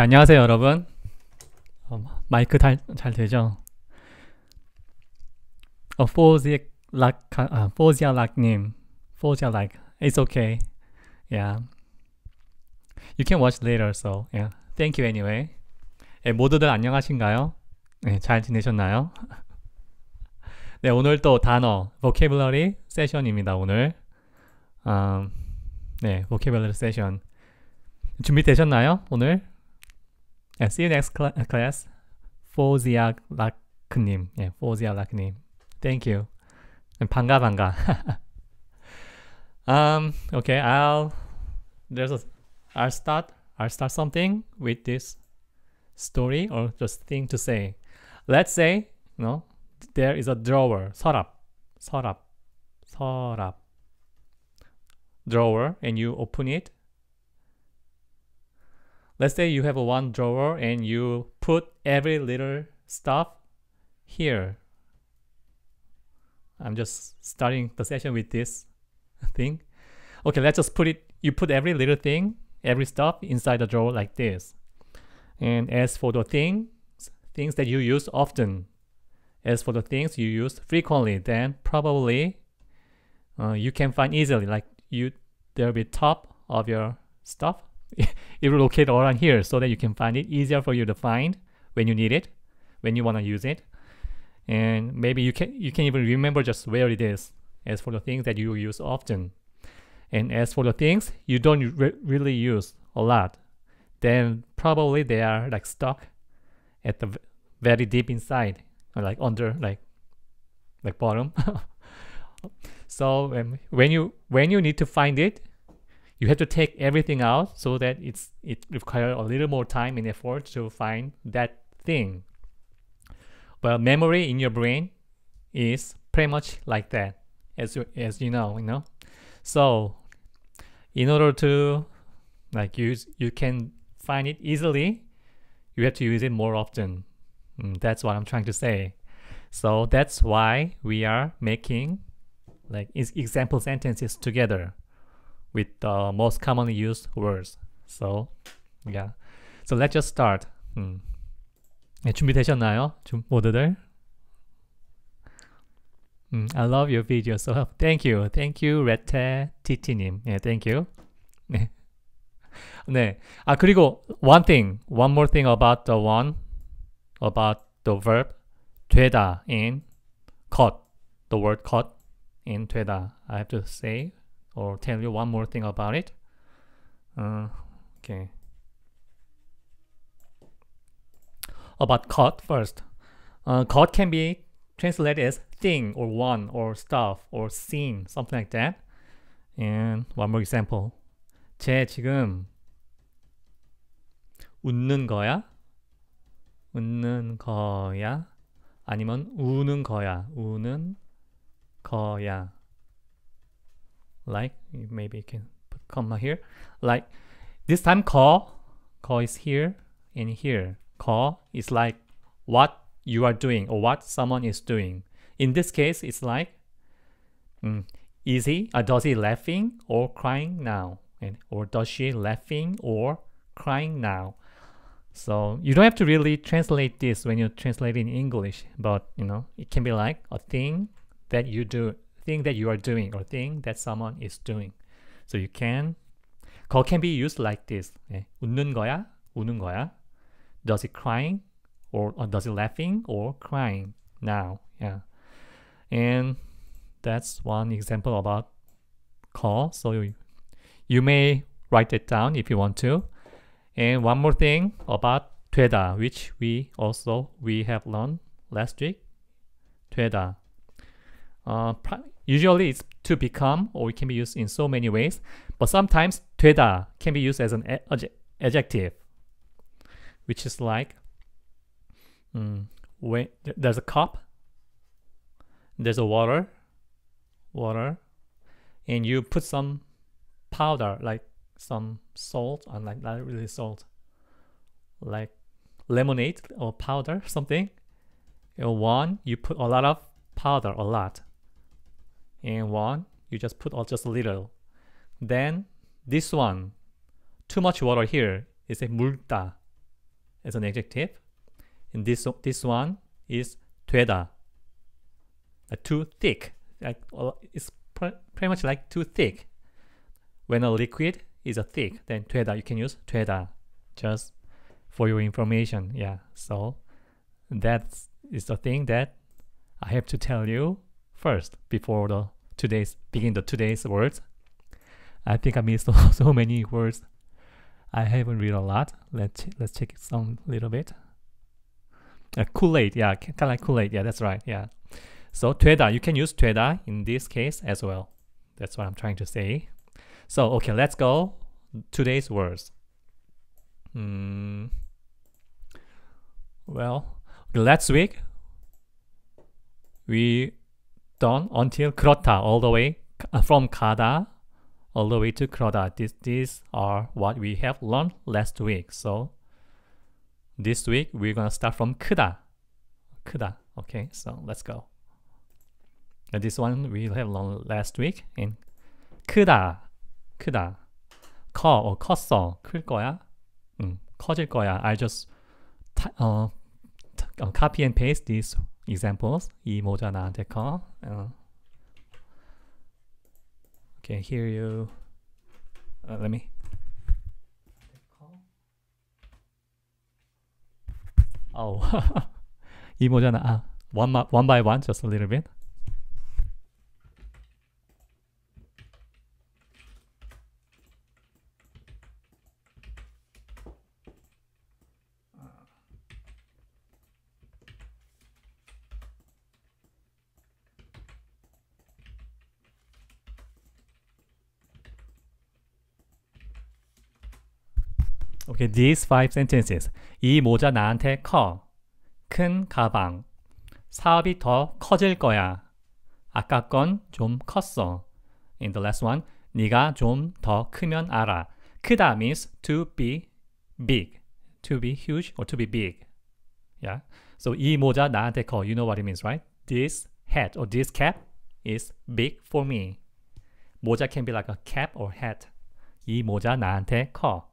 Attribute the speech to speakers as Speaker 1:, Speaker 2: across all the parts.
Speaker 1: 네, 안녕하세요 여러분 어, 마이크 잘, 잘 되죠? 어, 포지락, 아, 아 포지아락님 포지아락 It's okay Yeah You can watch later so yeah Thank you anyway 네, 모두들 안녕하신가요? 네, 잘 지내셨나요? 네, 오늘 또 단어, vocabulary 세션입니다, 오늘. 음, 네, vocabulary 세션. 준비되셨나요, 오늘? Yeah, see you next cl uh, class. Forzia Laknim. Yeah, Forzia Laknim. Thank you. And 반가. um, okay, I'll there's a I'll start I'll start something with this story or just thing to say. Let's say, you know, there is a drawer, 서랍, 서랍, 서랍, drawer, and you open it Let's say you have a one drawer and you put every little stuff here. I'm just starting the session with this thing. Okay, let's just put it, you put every little thing, every stuff inside the drawer like this. And as for the things, things that you use often, as for the things you use frequently, then probably uh, you can find easily, like you, there'll be top of your stuff it will locate around here so that you can find it easier for you to find when you need it, when you want to use it. And maybe you can you can even remember just where it is as for the things that you use often. And as for the things you don't re really use a lot, then probably they are like stuck at the very deep inside, or like under, like like bottom. so um, when you when you need to find it, you have to take everything out so that it's it requires a little more time and effort to find that thing. Well, memory in your brain is pretty much like that, as you, as you know, you know. So, in order to like use, you can find it easily. You have to use it more often. Mm, that's what I'm trying to say. So that's why we are making like example sentences together with the most commonly used words. So, yeah. So let's just start. 음. Hmm. 예, 준비되셨나요? 좀 모두들? 음, I love your video. So thank you. Thank you, 레테 티티님. 예, thank you. 네. 네. 아, 그리고 one thing, one more thing about the one, about the verb 되다 in cut, the word cut in 되다. I have to say or tell you one more thing about it. Uh, okay. About God first. Uh, God can be translated as thing or one or stuff or scene, something like that. And one more example. 쟤 지금 웃는 거야? 웃는 거야? 아니면 우는 거야? 우는 거야? like maybe you can put comma here like this time call call is here and here call is like what you are doing or what someone is doing in this case it's like mm, is he or uh, does he laughing or crying now and or does she laughing or crying now so you don't have to really translate this when you translate in English, but you know, it can be like a thing that you do thing that you are doing or thing that someone is doing. So you can call can be used like this. 예, 웃는 거야? 우는 거야? Does it crying? Or, or does it laughing or crying now? Yeah. And that's one example about call. So you, you may write it down if you want to. And one more thing about 되다, which we also we have learned last week. 되다. Uh, Usually it's to become or it can be used in so many ways, but sometimes 되다 can be used as an adjective, which is like um, when there's a cup, there's a water, water, and you put some powder like some salt and like not really salt, like lemonade or powder something. In one, you put a lot of powder, a lot in one, you just put all just a little. Then this one, too much water here is a multa as an adjective. And this, this one is 되다, like too thick. Like, uh, it's pr pretty much like too thick. When a liquid is a thick, then 되다, you can use 되다. Just for your information, yeah. So that is the thing that I have to tell you first before the today's begin the today's words. I think I missed so many words. I haven't read a lot. Let's let's check some little bit. Uh, Kool-Aid, yeah, kind of like Kool-Aid, yeah, that's right, yeah. So Tweda, you can use Tweda in this case as well. That's what I'm trying to say. So okay, let's go today's words. Hmm. Well, last week we down until Krota, all the way uh, from Kada all the way to Krota. This, these are what we have learned last week. So this week we're gonna start from Kuda. Kuda. Okay, so let's go. And this one we have learned last week in Kuda. Kuda. 커 or 컸어. 클 거야. 음, 커질 거야. I just uh, uh, copy and paste these examples, 이 모자 나한테 커. Uh, can hear you. Uh, let me. Oh, 이 모자나. Uh, one, one by one, just a little bit. Okay, these five sentences. 이 모자 나한테 커. 큰 가방. 사업이 더 커질 거야. 아까 건 좀 컸어. In the last one, 네가 좀 더 크면 알아. 크다 means to be big, to be huge or to be big. Yeah. So 이 모자 나한테 커. You know what it means, right? This hat or this cap is big for me. 모자 can be like a cap or hat. 이 모자 나한테 커.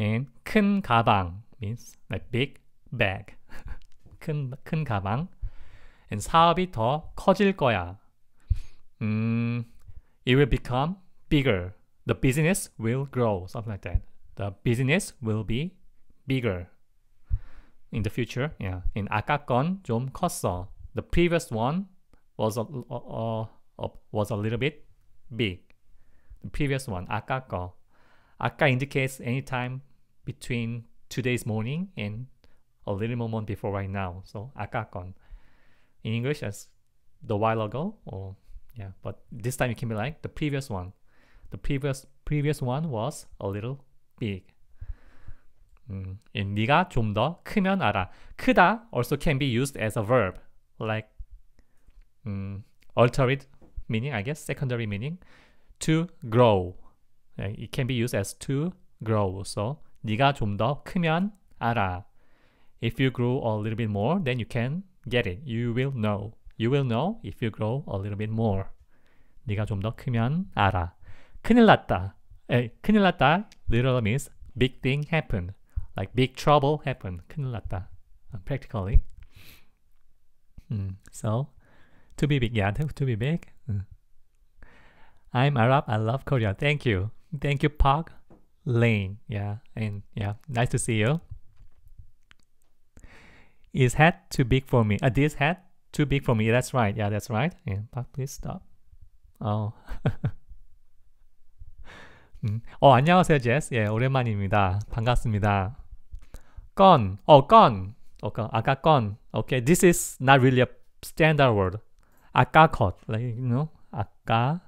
Speaker 1: And 큰 가방 means like big bag. 큰, 큰 가방. And 사업이 더 커질 거야. 음, it will become bigger. The business will grow. Something like that. The business will be bigger in the future. Yeah. In 아까 건 좀 컸어. The previous one was a, uh, uh, was a little bit big. The previous one, 아까 거. 아까 indicates anytime between today's morning and a little moment before right now. So 아까건 in English as the while ago or yeah, but this time it can be like the previous one. The previous previous one was a little big. 음, mm, and 네가 좀 더 크면 알아. 크다 also can be used as a verb like um, altered meaning I guess secondary meaning to grow. It can be used as to grow. So 네가 좀 더 크면 알아. If you grow a little bit more, then you can get it. You will know. You will know if you grow a little bit more. 네가 좀 더 크면 알아. 큰일 났다. 에이, 큰일 났다. Literal means big thing happened. Like big trouble happened. 큰일 났다. Practically. 음, so, to be big. Yeah, to be big. 음. I'm Arab. I love Korea. Thank you. Thank you, Park. Lane. Yeah, and yeah, nice to see you. Is hat too big for me? Uh, this hat too big for me. That's right. Yeah, that's right. Yeah, but please stop. Oh. 음. 어, 안녕하세요, 제스. 예, 오랜만입니다. 반갑습니다. 건, 어, 건. 어, 건. 아까 건. Okay, this is not really a standard word. 아까 것. Like, you know, 아까.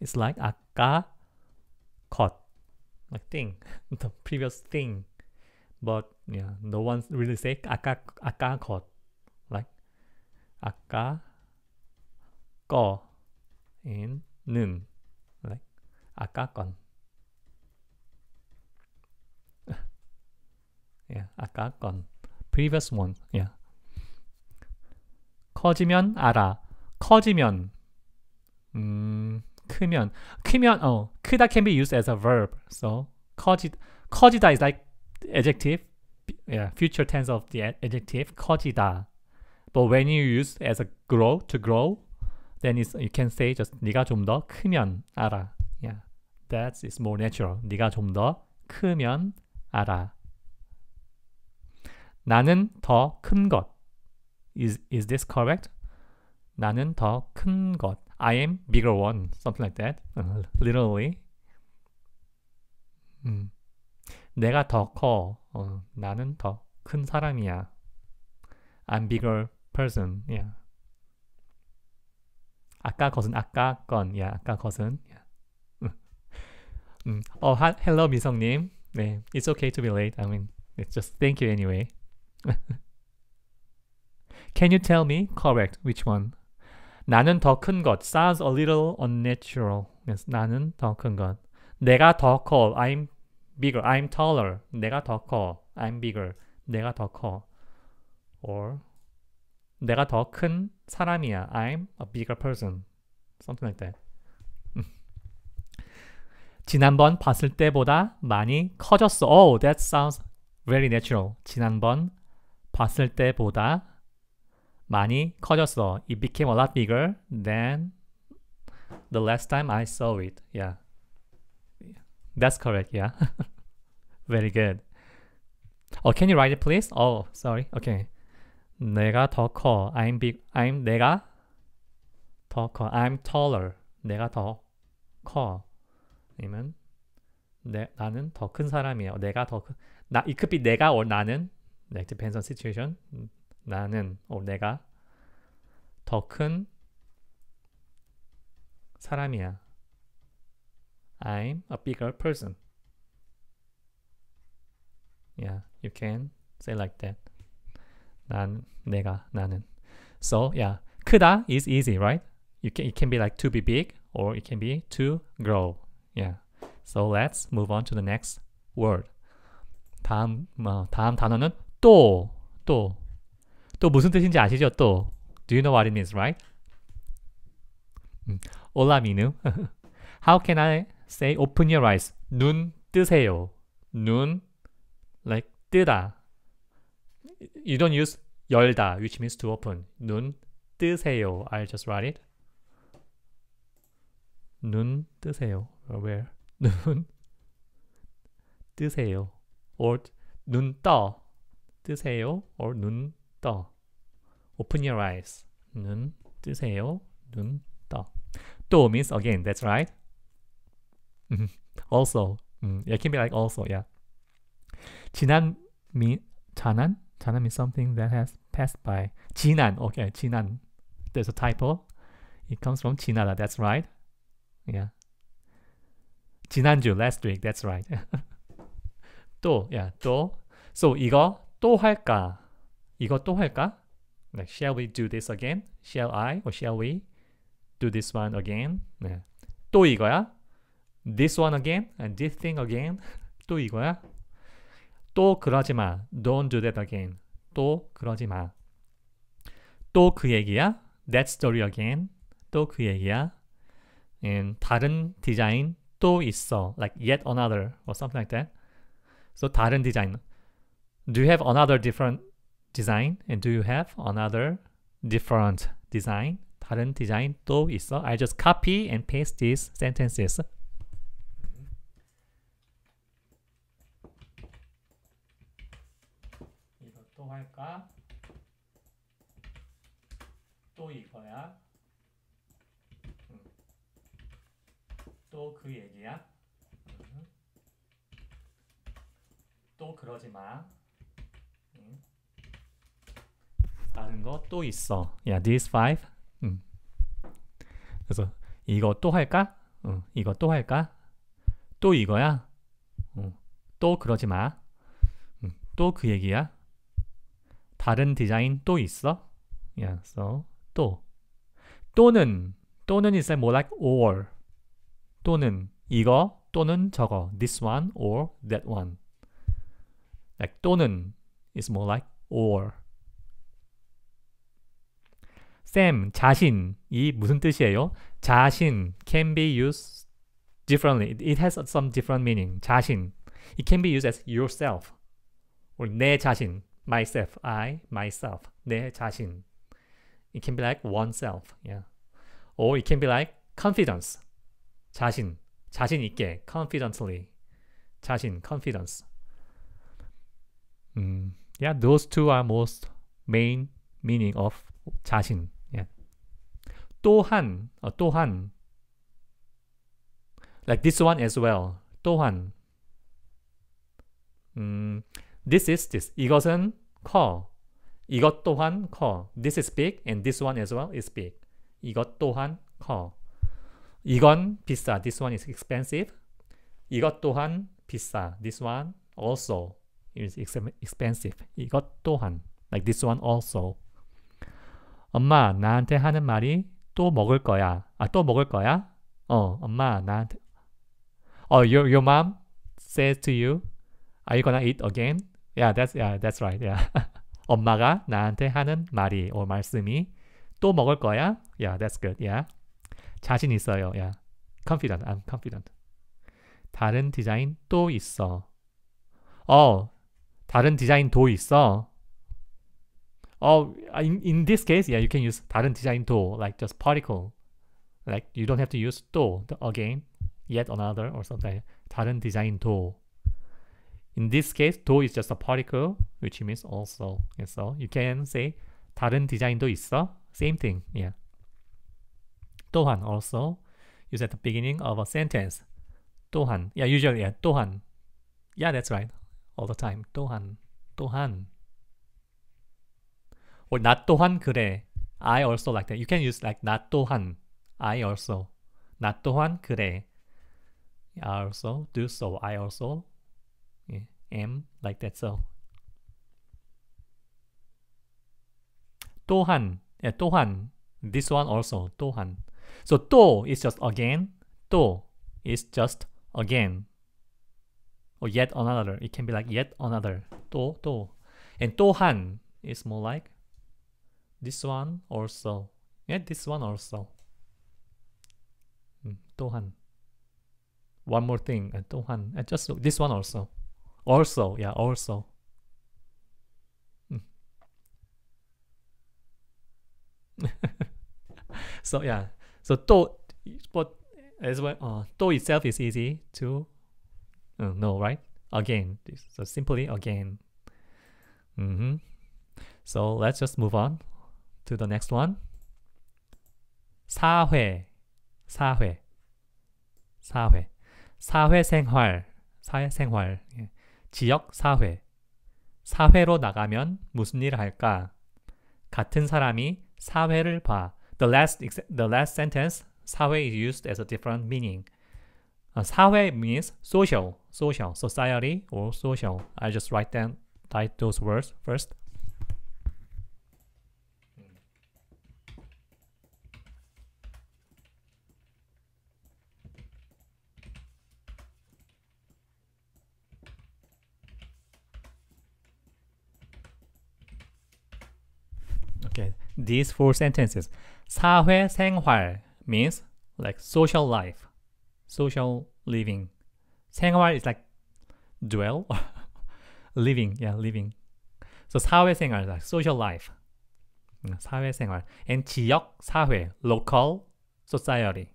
Speaker 1: It's like 아까 것. like thing, the previous thing. But yeah, no one really say 아까 아까 것, like 아까 거 and 는, like 아까 건. yeah, 아까 건. previous one. Yeah. 커지면 알아. 커지면 음. 크면 크면 어 크다 can be used as a verb. So 커지 커지다 is like adjective. Yeah, future tense of the adjective 커지다. But when you use as a grow to grow, then it's, you can say just 네가 좀 더 크면 알아. Yeah, that is more natural. 네가 좀 더 크면 알아. 나는 더 큰 것. Is is this correct? 나는 더 큰 것. I am bigger one, something like that, literally. 음, 내가 더 커, 어, 나는 더 큰 사람이야. I'm bigger person, yeah. 아까 것은 아까 건, yeah, 아까 것은. Yeah. 음, 어, 하, hello 미성님, 네, it's okay to be late. I mean, it's just thank you anyway. Can you tell me correct which one? 나는 더 큰 것. Sounds a little unnatural. 나는 더 큰 것. 내가 더 커. I'm bigger. I'm taller. 내가 더 커. I'm bigger. 내가 더 커. Or 내가 더 큰 사람이야. I'm a bigger person. Something like that. 지난번 봤을 때보다 많이 커졌어. Oh, that sounds very natural. 지난번 봤을 때보다 많이 커졌어. It became a lot bigger than the last time I saw it. Yeah. That's correct. Yeah. Very good. Oh, can you write it please? Oh, sorry. Okay. 내가 더 커. I'm big. I'm 내가 더 커. I'm taller. 내가 더 커. 아니면 내, 나는 더 큰 사람이에요. 내가 더 큰. 나, it could be 내가 or 나는. Like depends on situation. 나는 어, 내가 더 큰 사람이야. I'm a bigger person. Yeah, you can say like that. 난 내가 나는. So yeah, 크다 is easy, right? You can it can be like to be big or it can be to grow. Yeah. So let's move on to the next word. 다음 어, 다음 단어는 또 또. 또 무슨 뜻인지 아시죠? 또 Do you know what it means, right? 음, Hola, Minu. How can I say open your eyes? 눈 뜨세요. 눈 like 뜨다. You don't use 열다, which means to open. 눈 뜨세요. I'll just write it. 눈 뜨세요. Or where? 눈 뜨세요. Or 눈 떠. 뜨세요. Or 눈 떠. Open your eyes. 눈 뜨세요. 눈 떠. 또 means again. That's right. Mm-hmm. also. Mm, yeah, it can be like also. Yeah. 지난 mean 지난. 지난 means something that has passed by. 지난. Okay. 지난. There's a typo. It comes from 지나다. That's right. Yeah. 지난주 last week. That's right. 또. Yeah. 또. So 이거 또 할까? 이거 또 할까? 네, shall we do this again? Shall I or shall we do this one again? 네. 또 이거야? This one again? And this thing again? 또 이거야? 또 그러지 마. Don't do that again. 또 그러지 마. 또 그 얘기야? That story again. 또 그 얘기야? And 다른 디자인 또 있어. Like yet another or something like that. So 다른 디자인. Do you have another different design and do you have another different design? 다른 디자인 또 있어? I just copy and paste these sentences. 이것도 할까? 또 이거야? 응. 또그 얘기야? 응. 또 그러지 마. 다른 거 또 있어. 야, yeah, these five. 음. 그래서 이거 또 할까? 어, 이거 또 할까? 또 이거야? 어, 또 그러지 마. 음, 또그 얘기야? 다른 디자인 또 있어? 야, yeah, so 또 또는 또는 is more like or 또는 이거 또는 저거 this one or that one. Like, 또는 is more like or 쌤, 자신이 무슨 뜻이에요? 자신 can be used differently. It has some different meaning. 자신. It can be used as yourself. or 내 자신, myself, I, myself. 내 자신. It can be like oneself. Yeah. Or it can be like confidence. 자신. 자신 있게 confidently. 자신, confidence. 음, yeah, those two are most main meaning of 자신. 또한, 어, 또한. Like this one as well. 또한. 음, this is this. 이것은 커. 이것 또한 커. This is big and this one as well is big. 이것 또한 커. 이건 비싸. This one is expensive. 이것 또한 비싸. This one also is expensive. 이것 또한. Like this one also. 엄마, 나한테 하는 말이 또 먹을 거야. 아, 또 먹을 거야? 어, 엄마, 나한테. 어, your, your mom says to you, are you gonna eat again? Yeah, that's, yeah, that's right. Yeah. 엄마가 나한테 하는 말이, or 말씀이, 또 먹을 거야? Yeah, that's good. Yeah. 자신 있어요. Yeah. Confident. I'm confident. 다른 디자인 또 있어. 어, 다른 디자인 도 있어. Or uh, in, in this case, yeah, you can use 다른 design tool, like just particle. Like you don't have to use tool again, yet another or something. 다른 design tool. In this case, 도 is just a particle, which means also. And so you can say 다른 디자인도 있어. Same thing. Yeah. 또한 also use at the beginning of a sentence. 또한. Yeah, usually yeah, 또한. Yeah, that's right. All the time. 또한. 또한 or 나 또한 그래. I also like that. You can use like 나 또한, I also. 나 또한 그래. I also do so. I also yeah, am like that so. 또한, yeah, 또한. This one also 또한. So 또 is just again. 또 is just again. Or yet another. It can be like yet another. 또, 또. And 또한 is more like this one also yeah this one also hmm, Tohan one more thing uh, Tohan uh, just look this one also also yeah also hmm. so yeah so to but as well uh, to itself is easy to uh, know right again so simply again mm -hmm. so let's just move on to the next one. 사회, 사회, 사회, 사회생활, 사회생활, 지역 사회. 사회로 나가면 무슨 일을 할까? 같은 사람이 사회를 봐. The last, the last sentence, 사회 is used as a different meaning. Uh, 사회 means social, social, society or social. I just write down type those words first. these four sentences. 사회생활 means like social life, social living. 생활 is like dwell, living, yeah, living. So 사회생활 is like social life. 사회생활. And 지역사회 local society.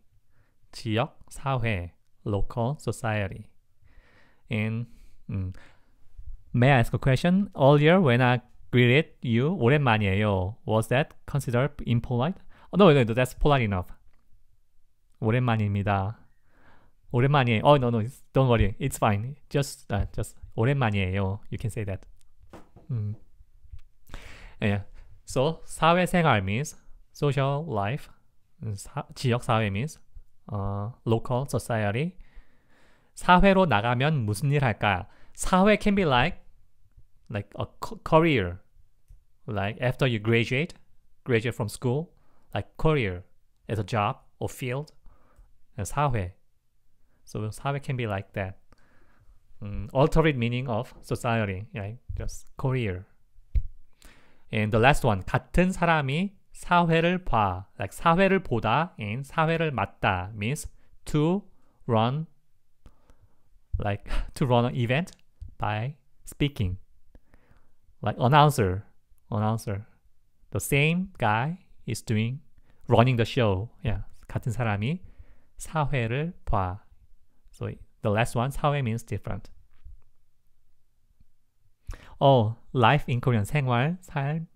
Speaker 1: 지역사회 local society. And may I ask a question? Earlier when I greeted you 오랜만이에요. Was that considered impolite? No, no, no, that's polite enough. 오랜만입니다. 오랜만이에요. Oh, no, no, don't worry. It's fine. Just, uh, just 오랜만이에요. You can say that. 음. Yeah. So, 사회생활 means social life. 사, 지역사회 means 어, local society. 사회로 나가면 무슨 일 할까? 사회 can be like like a career, like after you graduate, graduate from school, like career as a job or field, as 사회. So 사회 can be like that. Um, altered meaning of society, right? Just career. And the last one, 같은 사람이 사회를 봐, like 사회를 보다 and 사회를 맞다 means to run, like to run an event by speaking like announcer, announcer. The same guy is doing running the show. Yeah, 같은 사람이 사회를 봐. So the last one, 사회 means different. Oh, life in Korean, 생활, 삶,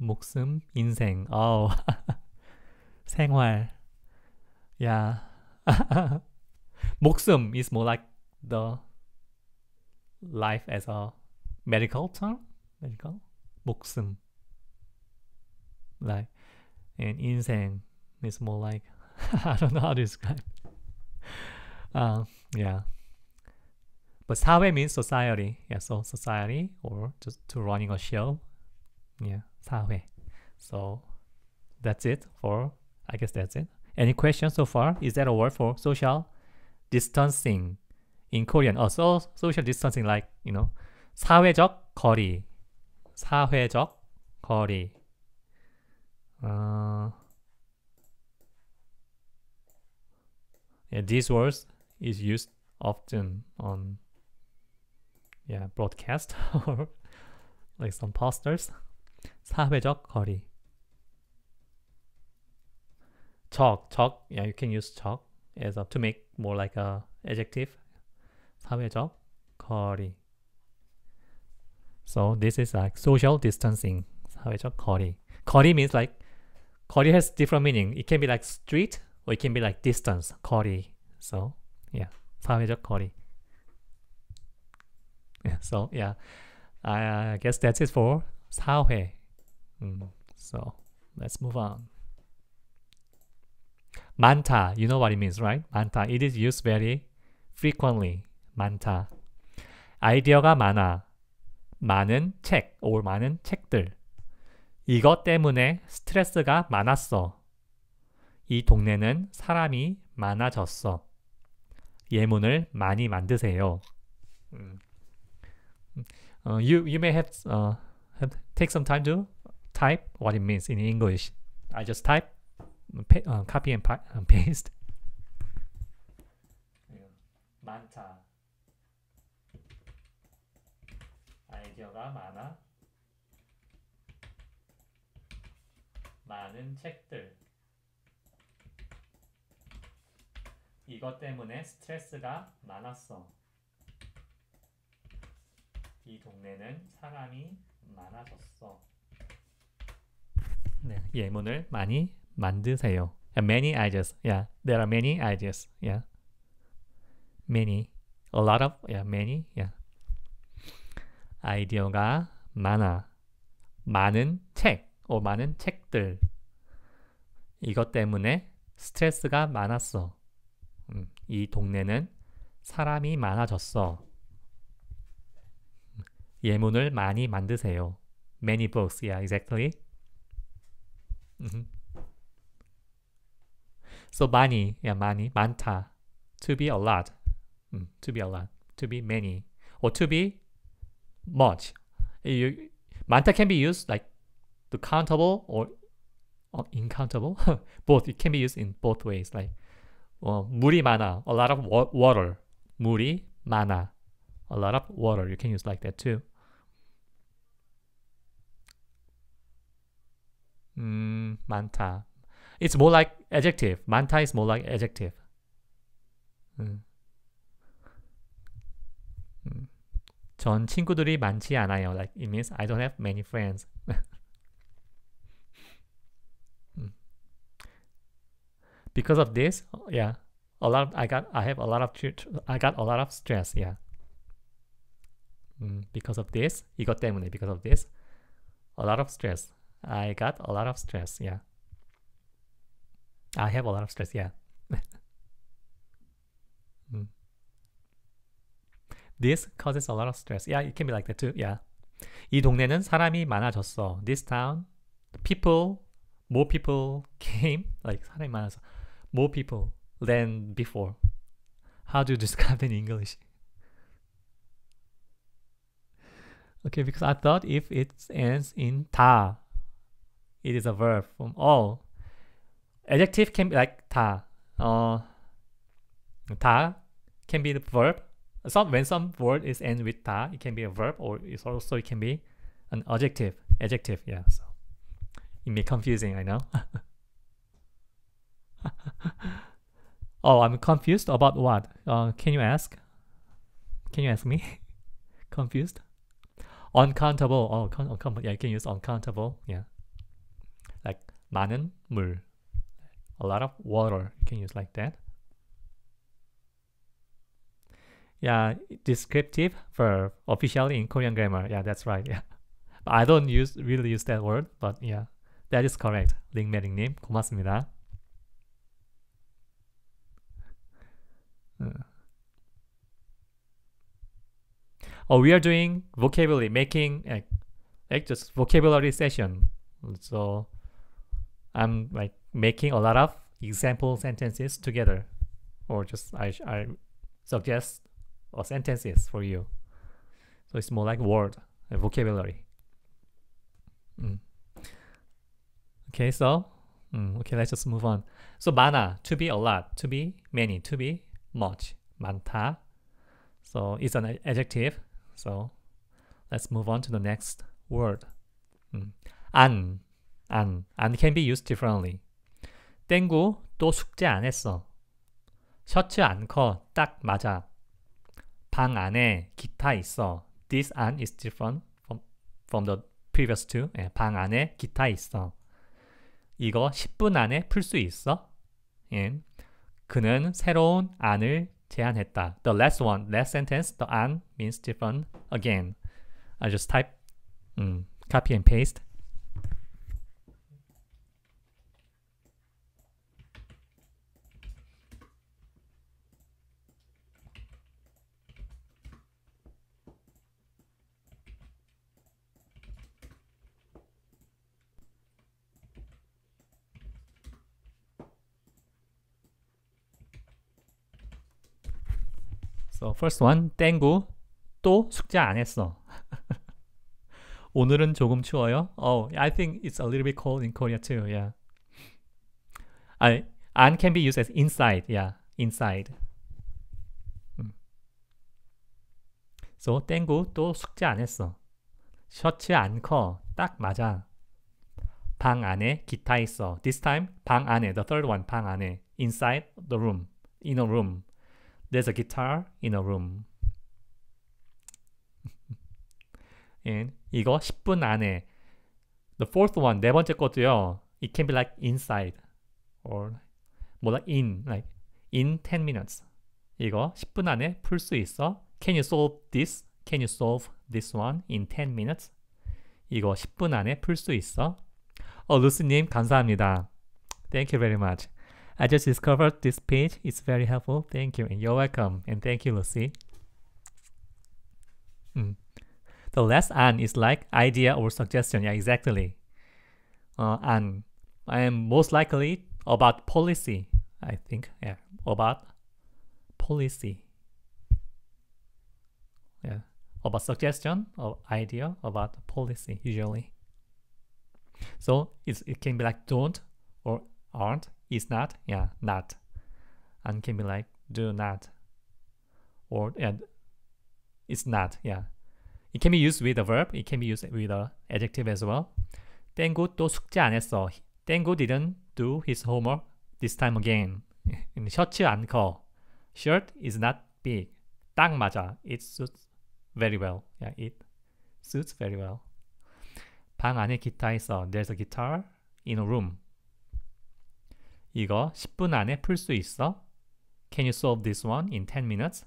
Speaker 1: 목숨, 인생. Oh, 생활. Yeah. 목숨 is more like the life as a medical term. 목숨, like and 인생 is more like I don't know how to describe. um, yeah. But 사회 means society. Yeah, so society or just to running a show. Yeah, 사회. So that's it for, I guess that's it. Any questions so far? Is that a word for social distancing in Korean? Also, oh, social distancing like, you know, 사회적 거리. 사회적 거리 어, yeah, these words is used often on yeah, broadcast or like some posters 사회적 거리 적, 적, yeah, you can use 적 as a, to make more like a adjective 사회적 거리 so this is like social distancing. How it's called. Kori means like Kori has different meaning. It can be like street or it can be like distance. Kori. So yeah, 사회적 거리. so yeah, I, I guess that's it for 사회. Mm, so let's move on. Manta, you know what it means, right? Manta. It is used very frequently. Manta. 아이디어가 많아. 많은 책, or 많은 책들. 이것 때문에 스트레스가 많았어. 이 동네는 사람이 많아졌어. 예문을 많이 만드세요. Uh, you you may have, uh, have take some time to type what it means in English. I just type, pay, uh, copy and paste. 많다. 아이디어가 많아 많은 책들 이것 때문에 스트레스가 많았어 이 동네는 사람이 많아졌어 네, 예문을 많이 만드세요 Many ideas, yeah, there are many ideas, yeah Many, a lot of, yeah, many, yeah 아이디어가 많아. 많은 책, 어, 많은 책들. 이것 때문에 스트레스가 많았어. 음, 이 동네는 사람이 많아졌어. 예문을 많이 만드세요. Many books, yeah, exactly. so 많이, yeah, 많이, 많다. To be a lot, to be a lot, to be many, or to be much. You, manta can be used like the countable or uncountable. both it can be used in both ways. Like uh, muri mana, a lot of wa water. Muri mana, a lot of water. You can use like that too. Mm, manta. It's more like adjective. Manta is more like adjective. Mm. 전 친구들이 많지 않아요. Like it means I don't have many friends. Because of this, uh, yeah, a lot. Of, I got. I have a lot of. I got a lot of stress. Yeah. Mm, because of this, 이것 때문에 because of this, a lot of stress. I got a lot of stress. Yeah. I have a lot of stress. Yeah. mm. This causes a lot of stress. Yeah, it can be like that too. Yeah. 이 동네는 사람이 많아졌어. This town, people, more people came, like 사람이 많아서 more people than before. How do you describe in English? Okay, because I thought if it ends in ta, it is a verb from all. Adjective can be like ta. Uh, ta can be the verb some, when some word is end with ta, it can be a verb or it's also it can be an adjective. Adjective, yeah. So it may confusing, I know. oh, I'm confused about what? Uh, can you ask? Can you ask me? confused? Uncountable. Oh, uncountable. Yeah, you can use uncountable. Yeah. Like 많은 물. A lot of water. You can use like that. Yeah, descriptive verb, officially in Korean grammar. Yeah, that's right. Yeah, I don't use really use that word, but yeah, that is correct. 링메링님 고맙습니다. Oh, we are doing vocabulary, making like, like just vocabulary session. So I'm like making a lot of example sentences together, or just I I suggest or sentences for you. So it's more like word, vocabulary. Mm. Okay, so mm, okay, let's just move on. So 많아, to be a lot, to be many, to be much, 많다. So it's an adjective. So let's move on to the next word. Mm. 안, 안, 안 can be used differently. 땡구, 또 숙제 안 했어. 셔츠 안 커, 딱 맞아. 방 안에 기타 있어. This an is different from, from the previous two. 예, 방 안에 기타 있어. 이거 10분 안에 풀 수 있어? 예. 그는 새로운 안을 제안했다. The last one, last sentence, the an means different again. I just type, 음, copy and paste. So first one, 땡구. 또 숙제 안 했어. 오늘은 조금 추워요. Oh, I think it's a little bit cold in Korea too. Yeah. I, and can be used as inside. Yeah, inside. So 땡구 또 숙제 안 했어. 셔츠 안 커. 딱 맞아. 방 안에 기타 있어. This time 방 안에. The third one 방 안에. Inside the room. In a room. There's a guitar in a room. 예, 이거 10분 안에 The fourth one, 네 번째 것도요. It can be like inside or more like in, like in 10 minutes. 이거 10분 안에 풀 수 있어. Can you solve this? Can you solve this one in 10 minutes? 이거 10분 안에 풀 수 있어. 어, 루스님 감사합니다. Thank you very much. I just discovered this page. It's very helpful. Thank you. And you're welcome. And thank you, Lucy. Mm. The last an is like idea or suggestion. Yeah, exactly. Uh, and I am most likely about policy, I think. Yeah, about policy. Yeah, about suggestion or idea about policy usually. So it's, it can be like don't or aren't is not, yeah, not. And can be like do not. Or yeah, it's not, yeah. It can be used with a verb, it can be used with a adjective as well. 땡구 또 숙제 안 했어. 땡구 didn't do his homework this time again. 셔츠 안 커. Shirt is not big. 딱 맞아. It suits very well. Yeah, it suits very well. 방 안에 기타 있어. There's a guitar in a room. 이거 10분 안에 풀 수 있어? Can you solve this one in 10 minutes?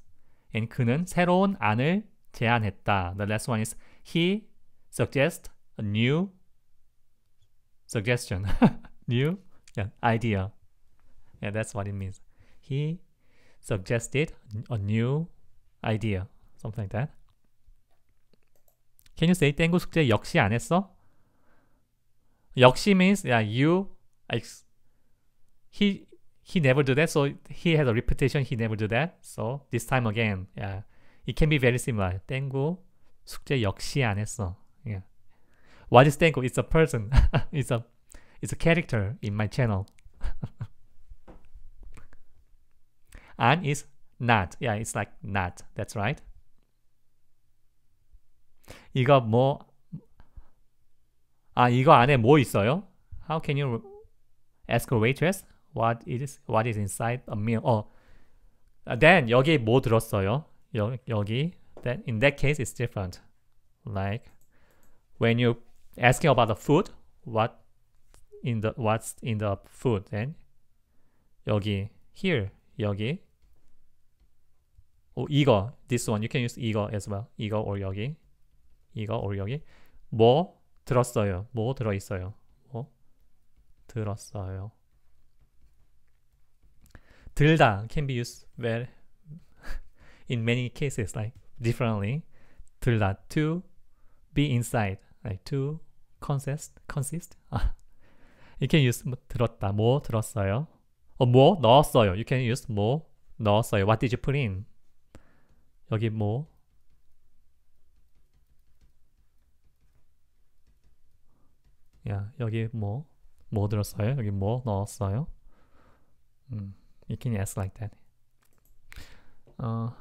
Speaker 1: And 그는 새로운 안을 제안했다. The last one is he suggest a new suggestion. new yeah, idea. Yeah, that's what it means. He suggested a new idea. Something like that. Can you say 땡구 숙제 역시 안 했어? 역시 means yeah, you ex he he never do that. So he has a reputation. He never do that. So this time again, yeah, it can be very similar. 땡구 숙제 역시 안 했어. Yeah. What is 땡구? It's a person. it's a it's a character in my channel. and is not. Yeah, it's like not. That's right. 이거 뭐 아, 이거 안에 뭐 있어요? How can you ask a waitress? what is what is inside a meal. 어, then 여기 뭐 들었어요? 여, 여기 t h e n in that case it's different. Like when you asking about the food, what in the what's in the food? Then 여기 here 여기 오, 이거 this one you can use 이거 as well. 이거 or 여기 이거 or 여기 뭐 들었어요? 뭐 들어 있어요? 뭐 들었어요? 들다 can be used well in many cases like differently. 들다 to be inside like to consist consist. you can use 뭐 들었다 뭐 들었어요. 어뭐 넣었어요. You can use 뭐 넣었어요. What did you put in? 여기 뭐 야, 여기 뭐, 뭐 들었어요? 여기 뭐 넣었어요? 음. you can ask like that. 어,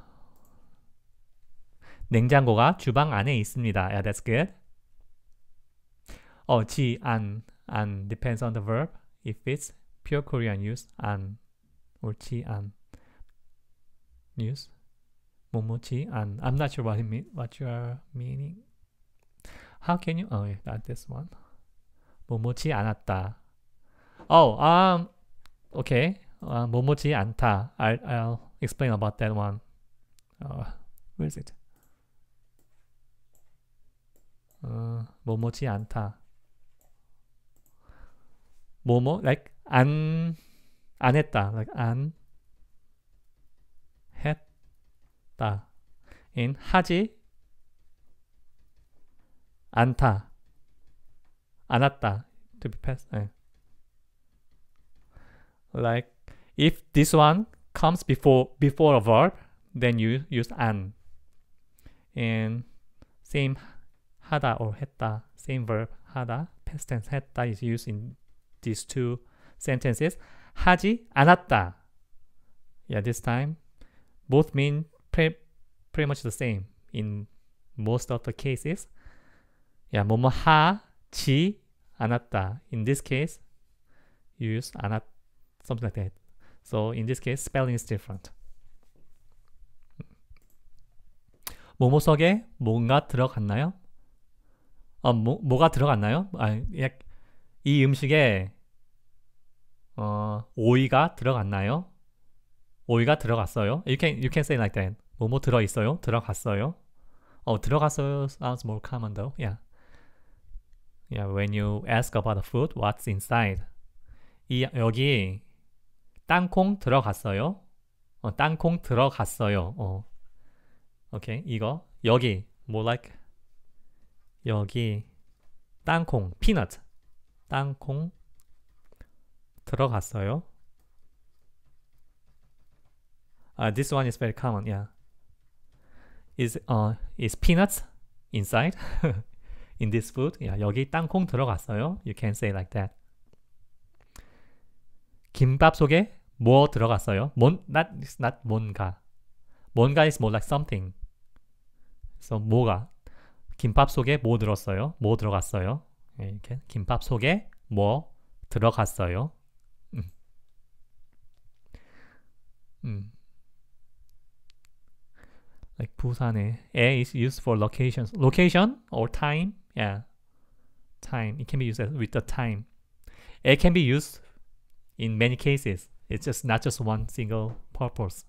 Speaker 1: 냉장고가 주방 안에 있습니다. Yeah, that's good. 어, 지, 안, 안 depends on the verb. If it's pure Korean use, 안 or 지, 안 use. 뭐뭐지, 안. I'm not sure what it mean, what you are meaning. How can you? Oh, yeah, not this one. 뭐뭐지 않았다. Oh, um, okay. 아, 뭐뭐지 않다. I'll, I'll explain about that one. Uh, where is it? 어, 뭐뭐지 않다. 뭐뭐 like 안안 했다. like 안 했다. in 하지 않다. 안 왔다. to be past. 네. like If this one comes before before a verb, then you use an. And same 하다 or 했다, same verb 하다, past tense 했다 is used in these two sentences. 하지 않았다. Yeah, this time both mean pre pretty much the same in most of the cases. Yeah, 뭐뭐 하지 않았다. In this case, use 않았 something like that. So in this case, spelling is different. 모모속에 뭔가 들어갔나요? 어, 뭐, 뭐가 들어갔나요? 아, 이 음식에 어, 오이가 들어갔나요? 오이가 들어갔어요. You can you can say like that. 뭐뭐 들어 있어요? 들어갔어요. 어, 들어갔어요. sounds more common though. Yeah. Yeah, when you ask about the food, what's inside? 이 여기 땅콩 들어갔어요. 어, 땅콩 들어갔어요. 어. 오케이 이거 여기 more like 여기 땅콩 peanut 땅콩 들어갔어요. Uh, this one is very common. Yeah. Is uh is peanuts inside in this food? Yeah. 여기 땅콩 들어갔어요. You can say like that. 김밥 속에 뭐 들어갔어요? 뭔, not, not 뭔가. 뭔가 is more like something. 그래서 뭐가 김밥 속에 뭐 들었어요? 뭐 들어갔어요? 이렇게 김밥 속에 뭐 들어갔어요? 음. 음. Like 부산에 a is used for locations. Location or time? Yeah. Time. It can be used with the time. A can be used in many cases. It's just not just one single purpose.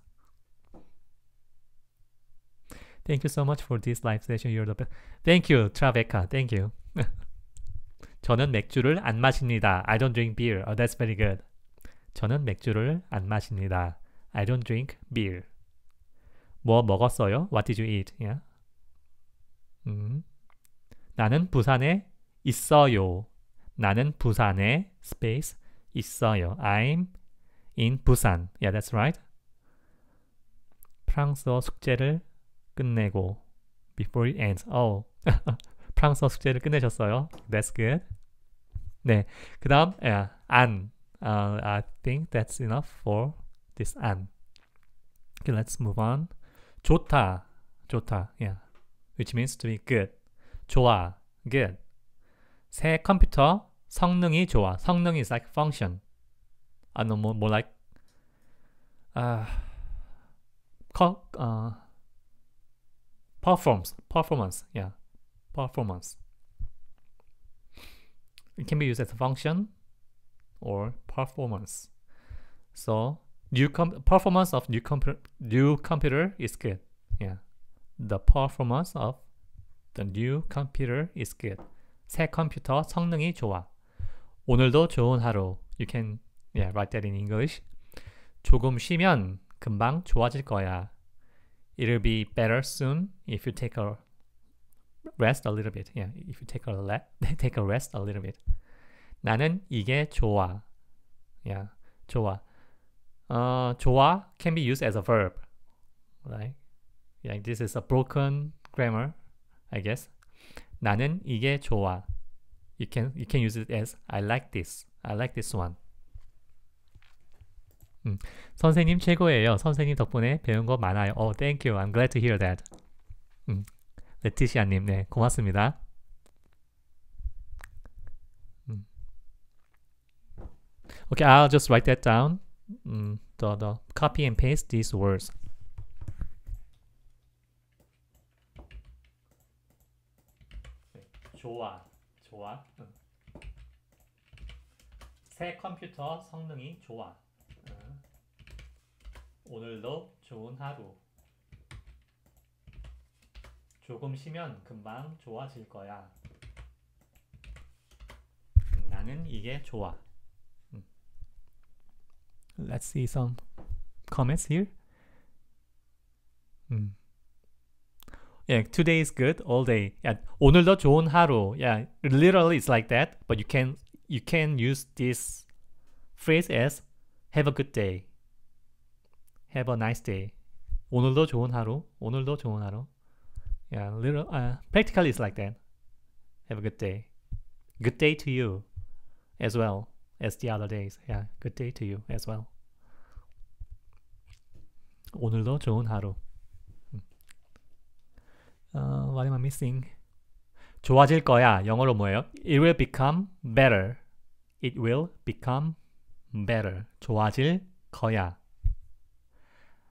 Speaker 1: Thank you so much for this live session. You're the best. Thank you, Traveka. Thank you. 저는 맥주를 안 마십니다. I don't drink beer. Oh, that's very good. 저는 맥주를 안 마십니다. I don't drink beer. 뭐 먹었어요? What did you eat? Yeah. 음. 나는 부산에 있어요. 나는 부산에 space 있어요. I'm in Busan. Yeah, that's right. 프랑스어 숙제를 끝내고 before it ends. Oh, 프랑스어 숙제를 끝내셨어요. That's good. 네, 그 다음 yeah, 안. Uh, I think that's enough for this 안. Okay, let's move on. 좋다, 좋다. Yeah, which means to be good. 좋아, good. 새 컴퓨터 성능이 좋아. 성능이 is like function. I know more, more like uh, co- uh, performance. Performance. Yeah, performance. It can be used as a function or performance. So new performance of new, comp new computer is good. Yeah, the performance of the new computer is good. 새 컴퓨터 성능이 좋아. 오늘도 좋은 하루. You can yeah, write that in English. 조금 쉬면 금방 좋아질 거야. It'll be better soon if you take a rest a little bit. Yeah, if you take a le- take a rest a little bit. 나는 이게 좋아. Yeah, 좋아. Uh, 좋아 can be used as a verb, right? Yeah, this is a broken grammar, I guess. 나는 이게 좋아. You can you can use it as I like this. I like this one. 음, 선생님 최고예요. 선생님 덕분에 배운 거 많아요. Oh, thank you. I'm glad to hear that. 음, 레티시아님, 네, 고맙습니다. 음. Okay, I'll just write that down. 음, the, the copy and paste these words. 좋아. 새 컴퓨터 성능이 좋아. 오늘도 좋은 하루. 조금 쉬면 금방 좋아질 거야. 나는 이게 좋아. Let's see some comments here. 음. Yeah, today is good all day. Yeah, 오늘도 좋은 하루. Yeah, literally it's like that, but you can you can use this phrase as have a good day. Have a nice day. 오늘도 좋은 하루. 오늘도 좋은 하루. Yeah, little uh, practically it's like that. Have a good day. Good day to you as well as the other days. Yeah, good day to you as well. 오늘도 좋은 하루. Uh, what am I missing? 좋아질 거야. 영어로 뭐예요? It will become better. It will become better. 좋아질 거야.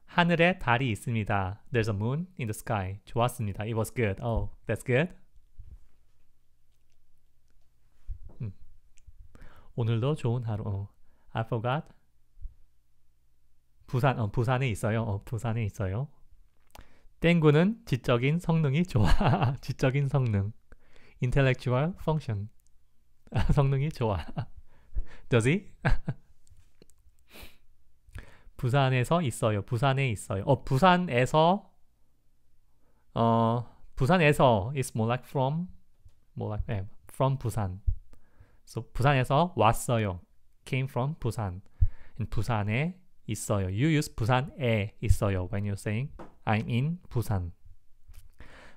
Speaker 1: 하늘에 달이 있습니다. There's a moon in the sky. 좋았습니다. It was good. Oh, that's good. 음. 오늘도 좋은 하루. 어. I forgot. 부산, 어, 부산에 있어요. 어, 부산에 있어요. 땡구는 지적인 성능이 좋아. 지적인 성능. intellectual function. 성능이 좋아. Does he? 부산에서 있어요. 부산에 있어요. 어, 부산에서 어, 부산에서 is more like from more like 네, from 부산. So 부산에서 왔어요. came from 부산. And 부산에 있어요. You use 부산에 있어요 when you're saying I'm in 부산.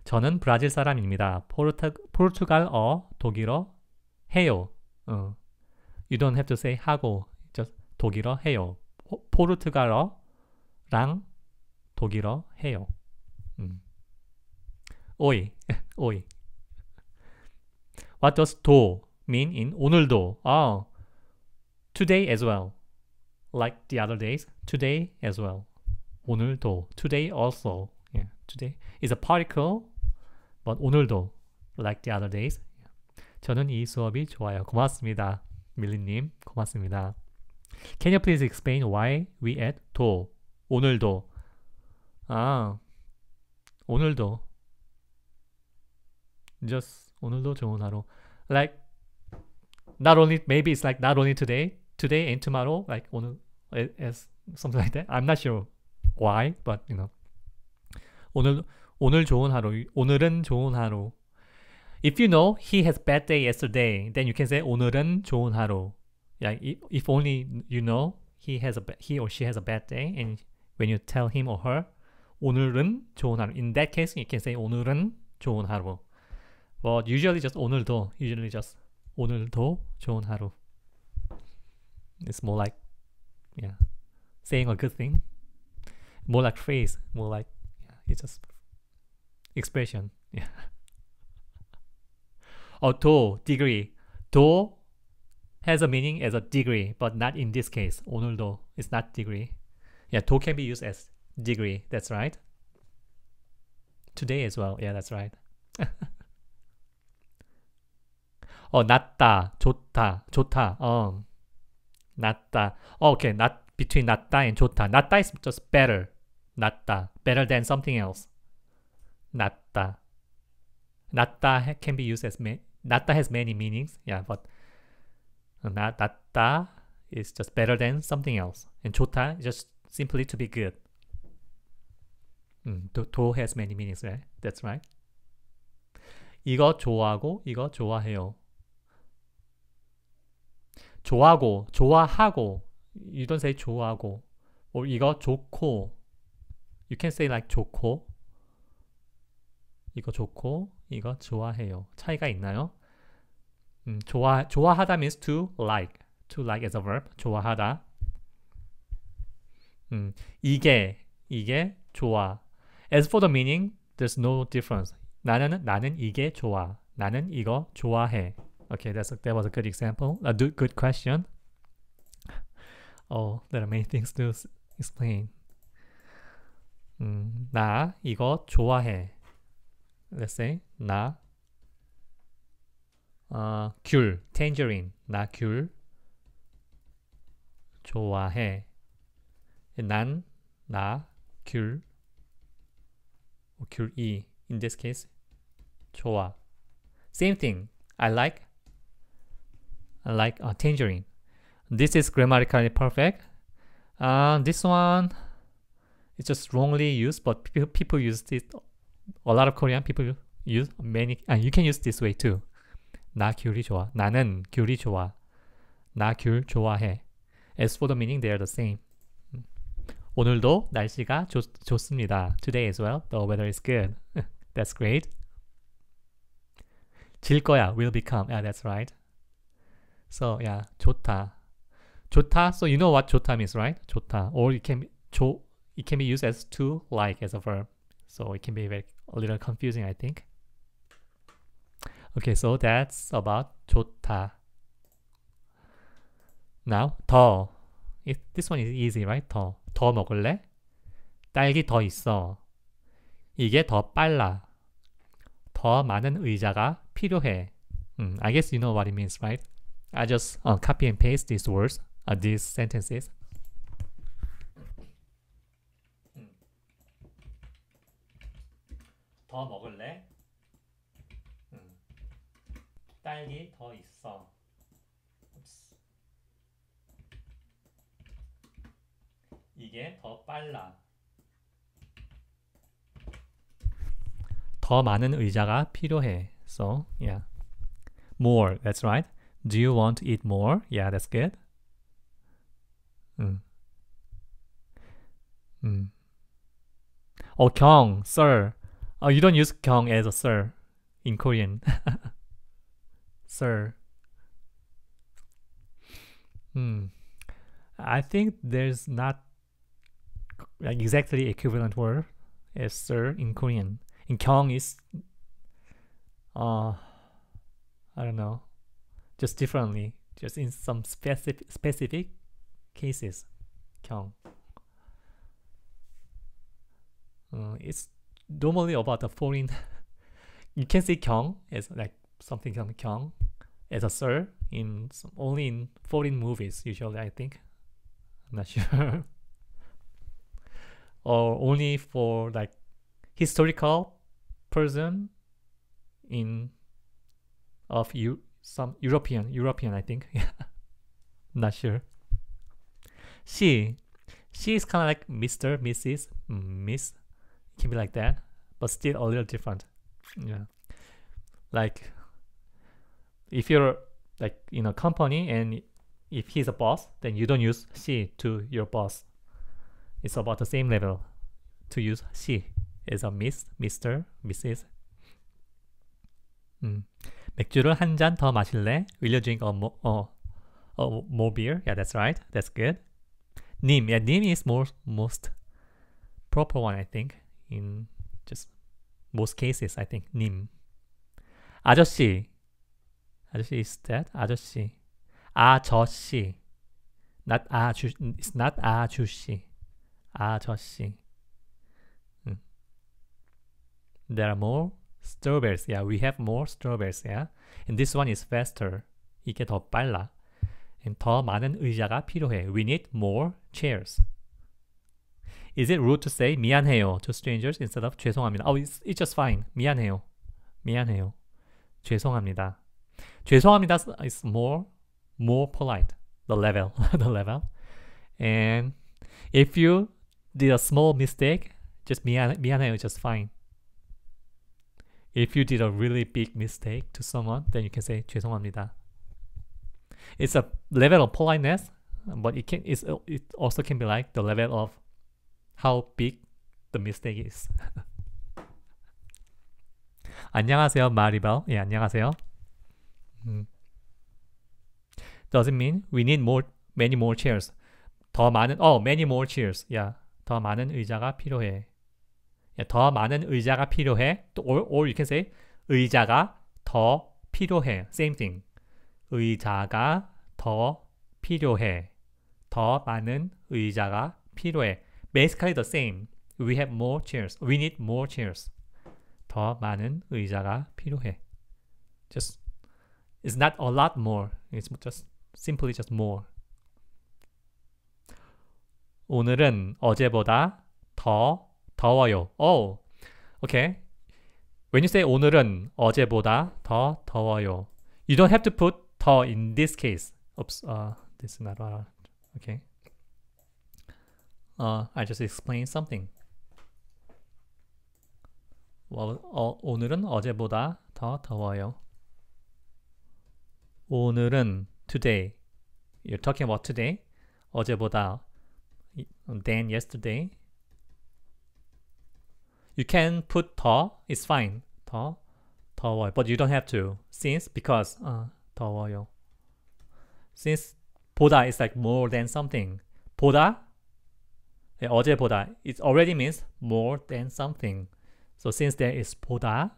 Speaker 1: 저는 브라질 사람입니다. 포르투, 포르투갈어, 독일어 해요. 어. You don't have to say 하고 just 독일어 해요. 포르투갈어랑 독일어 해요. 음. 오이, 오이. What does do mean in 오늘도? 아, oh, today as well. Like the other days, today as well. 오늘도, today also. Yeah, today is a particle But 오늘도 like the other days 저는 이 수업이 좋아요. 고맙습니다. 밀리님 고맙습니다. Can you please explain why we add 도 오늘도 아 오늘도 just 오늘도 좋은 하루 like not only maybe it's like not only today today and tomorrow like 오늘 as something like that I'm not sure why but you know 오늘 오늘 좋은 하루. 오늘은 좋은 하루. If you know he has bad day yesterday, then you can say 오늘은 좋은 하루. Like if only you know he has a he or she has a bad day, and when you tell him or her 오늘은 좋은 하루. In that case, you can say 오늘은 좋은 하루. But usually just 오늘도 usually just 오늘도 좋은 하루. It's more like yeah, saying a good thing. More like phrase. More like yeah, it's just expression. Yeah. or degree. To has a meaning as a degree, but not in this case. 오늘도 is not degree. Yeah, to can be used as degree. That's right. Today as well. Yeah, that's right. oh, 낫다, 좋다, 좋다. Oh, um, 낫다. Oh, okay, not between 낫다 and 좋다. 낫다 is just better. 낫다, better than something else. 낫다. 낫다 can be used as many, 낫다 has many meanings. Yeah, but 나, 낫다 is just better than something else. And 좋다 is just simply to be good. 음, do, do has many meanings, right? That's right. 이거 좋아하고 이거 좋아해요. 좋아하고 좋아하고 you don't say 좋아하고 or 이거 좋고 you can say like 좋고 이거 좋고 이거 좋아해요. 차이가 있나요? 음, 좋아 좋아하다 means to like. to like as a verb. 좋아하다. 음, 이게 이게 좋아. As for the meaning, there's no difference. 나는 나는 이게 좋아. 나는 이거 좋아해. Okay, that's that was a good example. A good question. Oh, there are many things to explain. 음, 나 이거 좋아해. let's say na 어, 귤, tangerine, 나귤 좋아해. 난, 나, 귤이, in this case, 좋아. Same thing, I like, I like a tangerine. This is grammatically perfect. Uh, this one is just wrongly used, but people use it a lot of Korean people use many, and you can use this way too. 나 귤이 좋아. 나는 귤이 좋아. 나귤 좋아해. As for the meaning, they are the same. 오늘도 날씨가 좋, 좋습니다. Today as well, the weather is good. that's great. 질 거야 will become. Yeah, that's right. So yeah, 좋다. 좋다. So you know what 좋다 means, right? 좋다. Or it can be, 조, it can be used as to like as a verb. So it can be very a little confusing, I think. Okay, so that's about 좋다. Now, 더. It, this one is easy, right? 더. 더 먹을래? 딸기 더 있어. 이게 더 빨라. 더 많은 의자가 필요해. Mm, I guess you know what it means, right? I just uh, copy and paste these words, uh, these sentences. 더 먹을래? 음. 딸기 더 있어. 읍스. 이게 더 빨라. 더 많은 의자가 필요해. So, yeah. More, that's right. Do you want to eat more? Yeah, that's good.
Speaker 2: 음. 음.
Speaker 1: 어, 경, sir. Oh, you don't use "kong" as a sir in Korean. sir. Hmm. I think there's not like exactly equivalent word as sir in Korean. In "kong" is uh I don't know. Just differently. Just in some specific specific cases. Kyung. Uh, it's normally about the foreign. you can see Kyung as like something from Kyung as a sir in some, only in foreign movies usually I think. I'm not sure. or only for like historical person in of you some European European I think. Yeah. not sure. She she is kind of like Mr. Mrs. Miss it can be like that, but still a little different. Yeah. Like if you're like in a company and if he's a boss, then you don't use she to your boss. It's about the same level to use she as a miss, mister, missus. 음. Mm. 맥주를 한 잔 더 마실래? Will you drink a mo uh, a more beer? Yeah, that's right. That's good. Nim. Yeah, Nim is more, most proper one, I think in just most cases, I think Nim. 아저씨. 아저씨 is that? 아저씨. 아저씨. Not 아주 it's not 아주씨. 아저씨. There are more strawberries. Yeah, we have more strawberries. Yeah. And this one is faster. 이게 더 빨라. And 더 많은 의자가 필요해. We need more chairs. Is it rude to say 미안해요 to strangers instead of 죄송합니다? Oh, it's, it's just fine. 미안해요. 미안해요. 죄송합니다. 죄송합니다 is more more polite. The level, the level. And if you did a small mistake, just 미안, 미안해요 is just fine. If you did a really big mistake to someone, then you can say 죄송합니다. It's a level of politeness, but it can it's, it also can be like the level of how big the mistake is. 안녕하세요, 마리바. 예, 안녕하세요. 음. Doesn't mean we need more, many more chairs. 더 많은, 어, many more chairs. 야, yeah. 더 많은 의자가 필요해. Yeah, 더 많은 의자가 필요해. 또, or, or you can say 의자가 더 필요해. Same thing. 의자가 더 필요해. 더 많은 의자가 필요해. basically the same. We have more chairs. We need more chairs. 더 많은 의자가 필요해. Just it's not a lot more. It's just simply just more. 오늘은 어제보다 더 더워요. Oh, okay. When you say 오늘은 어제보다 더 더워요. You don't have to put 더 in this case. Oops, uh, this is not right. Okay. uh, I just explained something. 어, 오늘은 어제보다 더 더워요. 오늘은 today. You're talking about today. 어제보다 than yesterday. You can put 더. It's fine. 더 더워요. But you don't have to. Since because 어, 더워요. Since 보다 is like more than something. 보다 네, 어제보다 it already means more than something. So since there is 보다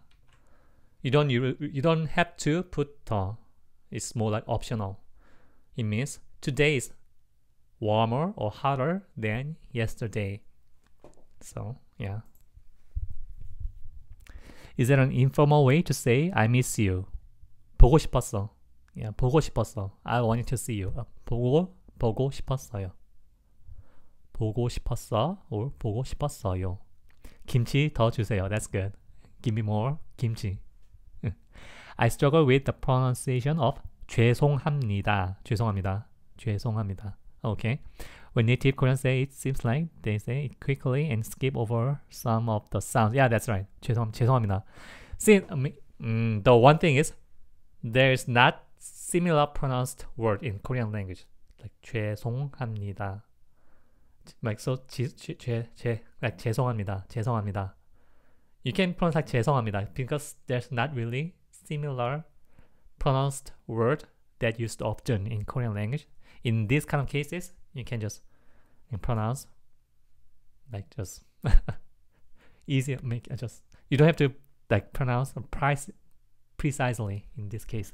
Speaker 1: you don't you, you don't have to put the. It's more like optional. It means today is warmer or hotter than yesterday. So, yeah. Is there an informal way to say I miss you? 보고 싶었어. Yeah, 보고 싶었어. I wanted to see you. 보고 보고 싶었어요. 보고 싶었어 or 보고 싶었어요. 김치 더 주세요. That's good. Give me more 김치. I struggle with the pronunciation of 죄송합니다. 죄송합니다. 죄송합니다. Okay. When native Koreans say it seems like they say it quickly and skip over some of the sounds. Yeah, that's right. 죄송 죄송합니다. See, I mean, mm, the one thing is there is not similar pronounced word in Korean language. Like 죄송합니다. like so 죄죄 like 죄송합니다. 죄송합니다. You can pronounce like 죄송합니다 because there's not really similar pronounced word that used often in Korean language. In these kind of cases, you can just pronounce like just easier make just you don't have to like pronounce price precisely in this case.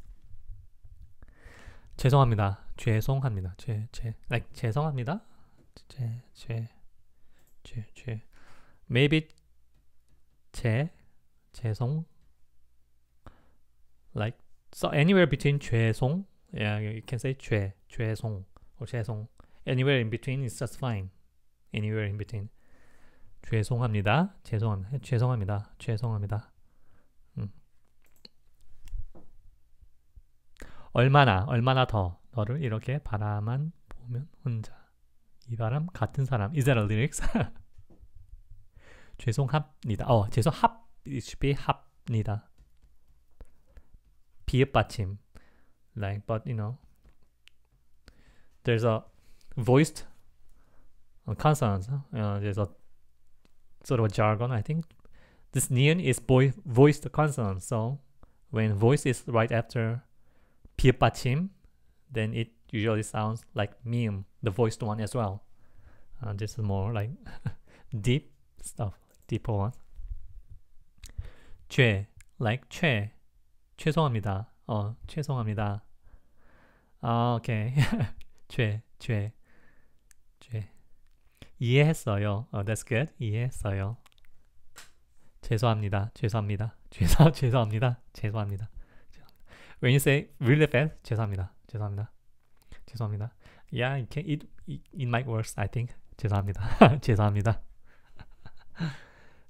Speaker 1: 죄송합니다. 죄송합니다. 죄, 죄, like 죄송합니다. 제, 제, 제, 제. Maybe 제, 죄송. Like so anywhere between 죄송, yeah, you can say 죄, 죄송 or 죄송. Anywhere in between is just fine. Anywhere in between. 죄송합니다. 죄송합니다. 죄송합니다. 죄송합니다. 음. 얼마나 얼마나 더 너를 이렇게 바라만 보면 혼자 이 바람 같은 사람. Is that a lyrics? 죄송합니다. 어, 죄송합. It should be 합니다. 비읍 받침. Like, but you know, there's a voiced consonant. Uh, there's a sort of a jargon. I think this neon is voiced consonant. So when voice is right after 비읍 받침, then it usually sounds like meme, the voiced one as well. Uh, this is more like deep stuff, deeper one. 죄, like 죄, 죄송합니다. 어, 죄송합니다. 아, 오케이. 죄, 죄, 죄. 이해했어요. 어, that's good. 이해했어요. 죄송합니다. 죄송합니다. 죄송 죄송합니다. 죄송합니다. When you say really fast, 죄송합니다. 죄송합니다. 죄송합니다. Yeah, it, can, it, it might worse, I think. 죄송합니다. 죄송합니다.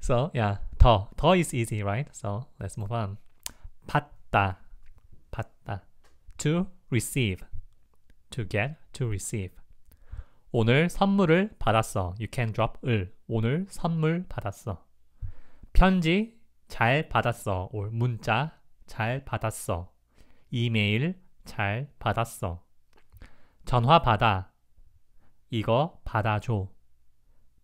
Speaker 1: so, yeah, 더. 더 is easy, right? So, let's move on. 받다. 받다. To receive. To get, to receive. 오늘 선물을 받았어. You can drop 을. 오늘 선물 받았어. 편지 잘 받았어. 올 문자 잘 받았어. 이메일 잘 받았어. 전화 받아. 이거 받아줘.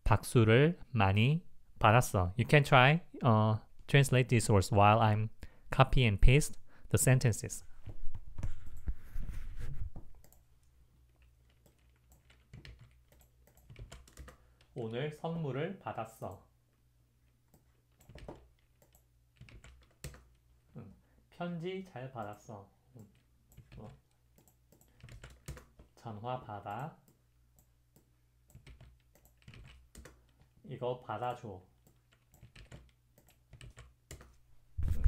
Speaker 1: 박수를 많이 받았어. You can try uh, translate these words while I'm copy and paste the sentences. 오늘 선물을 받았어. 편지 잘 받았어. 전화 받아 이거 받아줘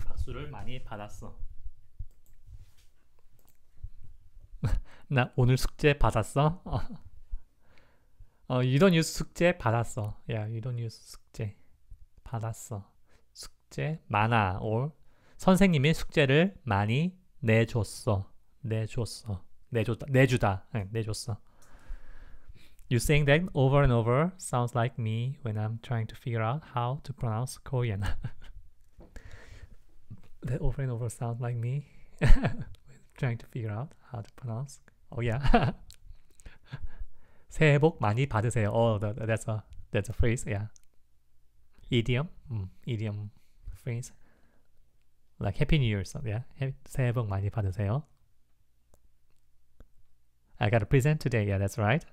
Speaker 1: 박수를 많이 받았어
Speaker 2: 나
Speaker 1: 오늘 숙제 받았어? 어. 어, 이런 뉴스 숙제 받았어 야 이런 뉴스 숙제 받았어 숙제 많아 올 선생님이 숙제를 많이 내줬어 내줬어 내줬다. 내주다. 네, 내줬어. You saying that over and over sounds like me when I'm trying to figure out how to pronounce Korean. that over and over sounds like me trying to figure out how to pronounce. Oh yeah. 새해 복 많이 받으세요. Oh, that's a that's a phrase. Yeah. Idiom, mm, idiom phrase. Like Happy New Year. yeah. 새해 복 많이 받으세요. I got a present today. Yeah, that's right.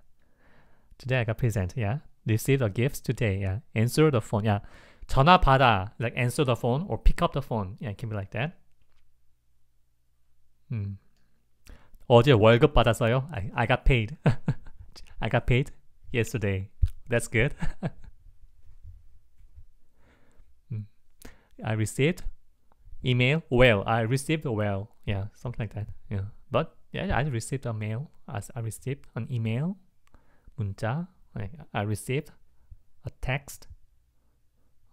Speaker 1: Today I got present. Yeah. Receive the gifts today. Yeah. Answer the phone. Yeah. 전화 받아. Like answer the phone or pick up the phone. Yeah, it can be like that. Hmm. 어제 월급 받았어요. I, I got paid. I got paid yesterday. That's good. Hmm. I received email well. I received well. Yeah, something like that. Yeah. But yeah, I received a mail. I, I received an email, 문자. I received a text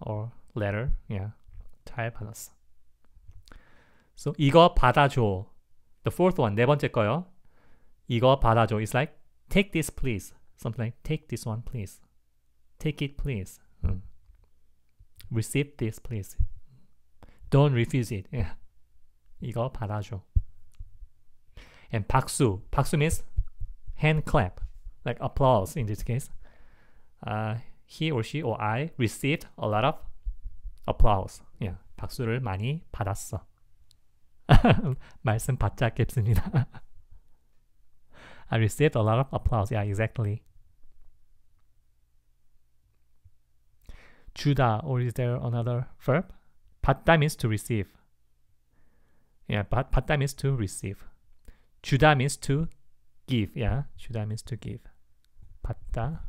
Speaker 1: or letter. Yeah, 잘 받았어. So 이거 받아줘. The fourth one, 네 번째 거요. 이거 받아줘. It's like take this please. Something like take this one please. Take it please. Mm. Receive this please. Don't refuse it. Yeah. 이거 받아줘 and paksu. Paksu means hand clap, like applause in this case. Uh, he or she or I received a lot of applause. Yeah, 박수를 많이 받았어. 말씀 받자 I received a lot of applause. Yeah, exactly. 주다 or is there another verb? 받다 means to receive. Yeah, 받, 받다 means to receive. 주다 means to give. Yeah, 주다 means to give. 받다,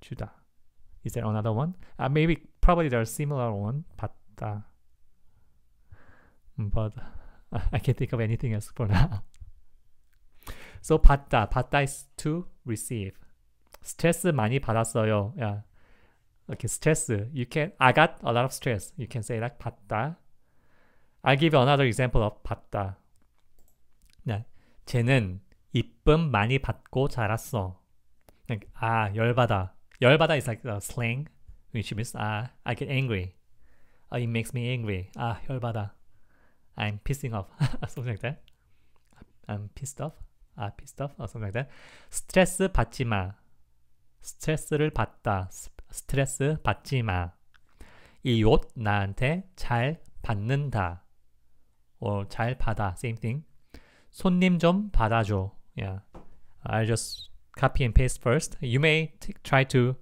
Speaker 1: 주다. Is there another one? Uh, maybe probably t h e r e are similar one. 받다. But I can't think of anything else for now. So 받다, 받다 is to receive. 스트레스 많이 받았어요. Yeah. Okay, 스트레스. You can I got a lot of stress. You can say like 받다. I'll give another example of 받다. 네, 쟤는 이쁨 많이 받고 자랐어. 아, 열받아. 열받아 is like a slang, which means 아, I get angry. Uh, it makes me angry. 아, 열받아. I'm pissing off. something like that. I'm pissed off. 아, pissed off. Or something like that. 스트레스 받지 마. 스트레스를 받다. 스트레스 받지 마. 이 옷 나한테 잘 받는다. or 잘 받아. same thing. 손님 좀 받아줘. Yeah. I just copy and paste first. You may try to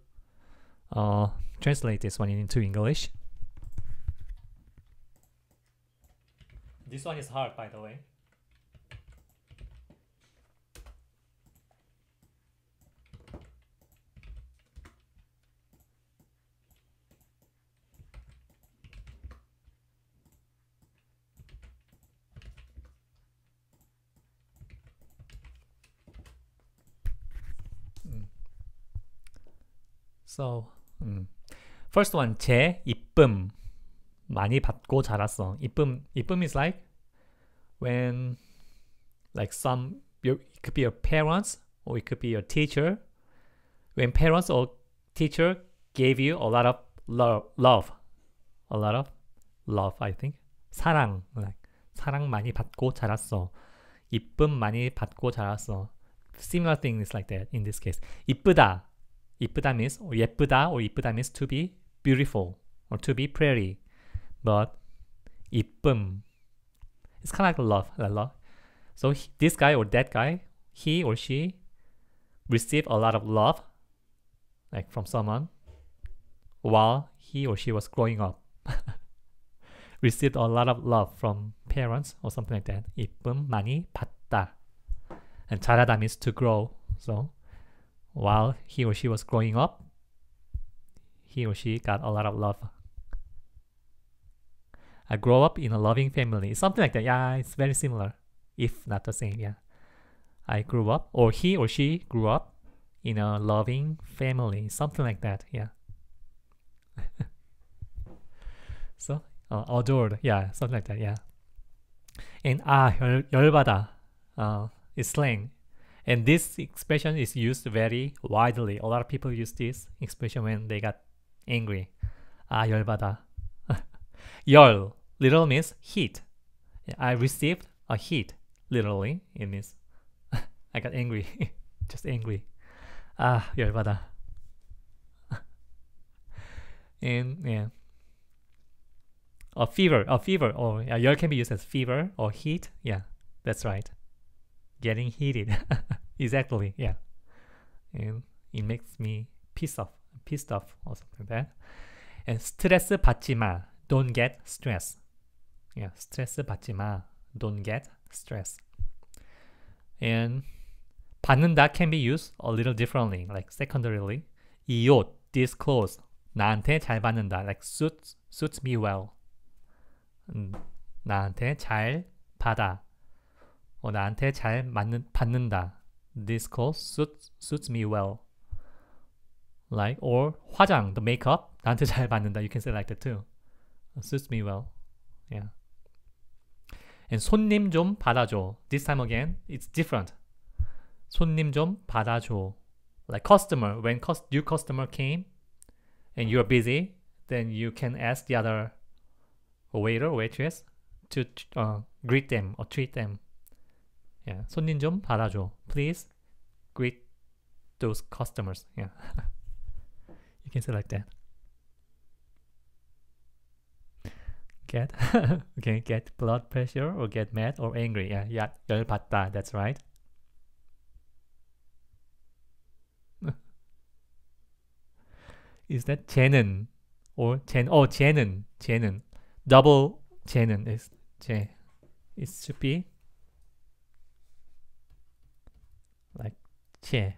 Speaker 1: uh, translate this one into English. This one is hard, by the way. So, 음. first one, 제 이쁨 많이 받고 자랐어. 이쁨, 이쁨 is like when like some it could be your parents or it could be your teacher. When parents or teacher gave you a lot of love, love, a lot of love, I think. 사랑, like 사랑 많이 받고 자랐어. 이쁨 많이 받고 자랐어. Similar thing is like that in this case. 이쁘다. 이쁘다 means or 예쁘다 or 이쁘다 means to be beautiful or to be pretty. But 이쁨 it's kind of like love, like love. So he, this guy or that guy, he or she received a lot of love like from someone while he or she was growing up. received a lot of love from parents or something like that. 이쁨 많이 받다. And 자라다 means to grow. So while he or she was growing up, he or she got a lot of love. I grow up in a loving family, something like that. Yeah, it's very similar, if not the same. Yeah, I grew up, or he or she grew up in a loving family, something like that. Yeah. so uh, adored, yeah, something like that. Yeah. And ah, 열받아, uh, is slang. And this expression is used very widely. A lot of people use this expression when they got angry. Ah, 열받아. 열, literal means heat. I received a heat, literally. It means I got angry, just angry. Ah, 열받아. and yeah. A fever, a fever, or yeah, can be used as fever or heat. Yeah, that's right getting heated. exactly, yeah. And it makes me pissed off, pissed off or something like that. And stress 받지 마. Don't get stress. Yeah, stress 받지 마. Don't get stress. And 받는다 can be used a little differently, like secondarily. 이 옷, this clothes, 나한테 잘 받는다. Like suits, suits me well. 나한테 잘 받아. 어, 나한테 잘 맞는, 받는다. This coat suits, suits me well. Like, or 화장, the makeup, 나한테 잘 맞는다. You can say like that too. Suits me well. Yeah. And 손님 좀 받아줘. This time again, it's different. 손님 좀 받아줘. Like customer, when cost, new customer came and you're busy, then you can ask the other waiter, waitress to uh, greet them or treat them. 예, 손님 좀 받아줘. Please greet those customers. Yeah. you can say like that. Get okay, get blood pressure or get mad or angry. Yeah, yeah, 열받다. That's right. Is that 쟤는 or 쟤? 어, 쟤는 쟤는 double 쟤는 is 쟤. It should be Che.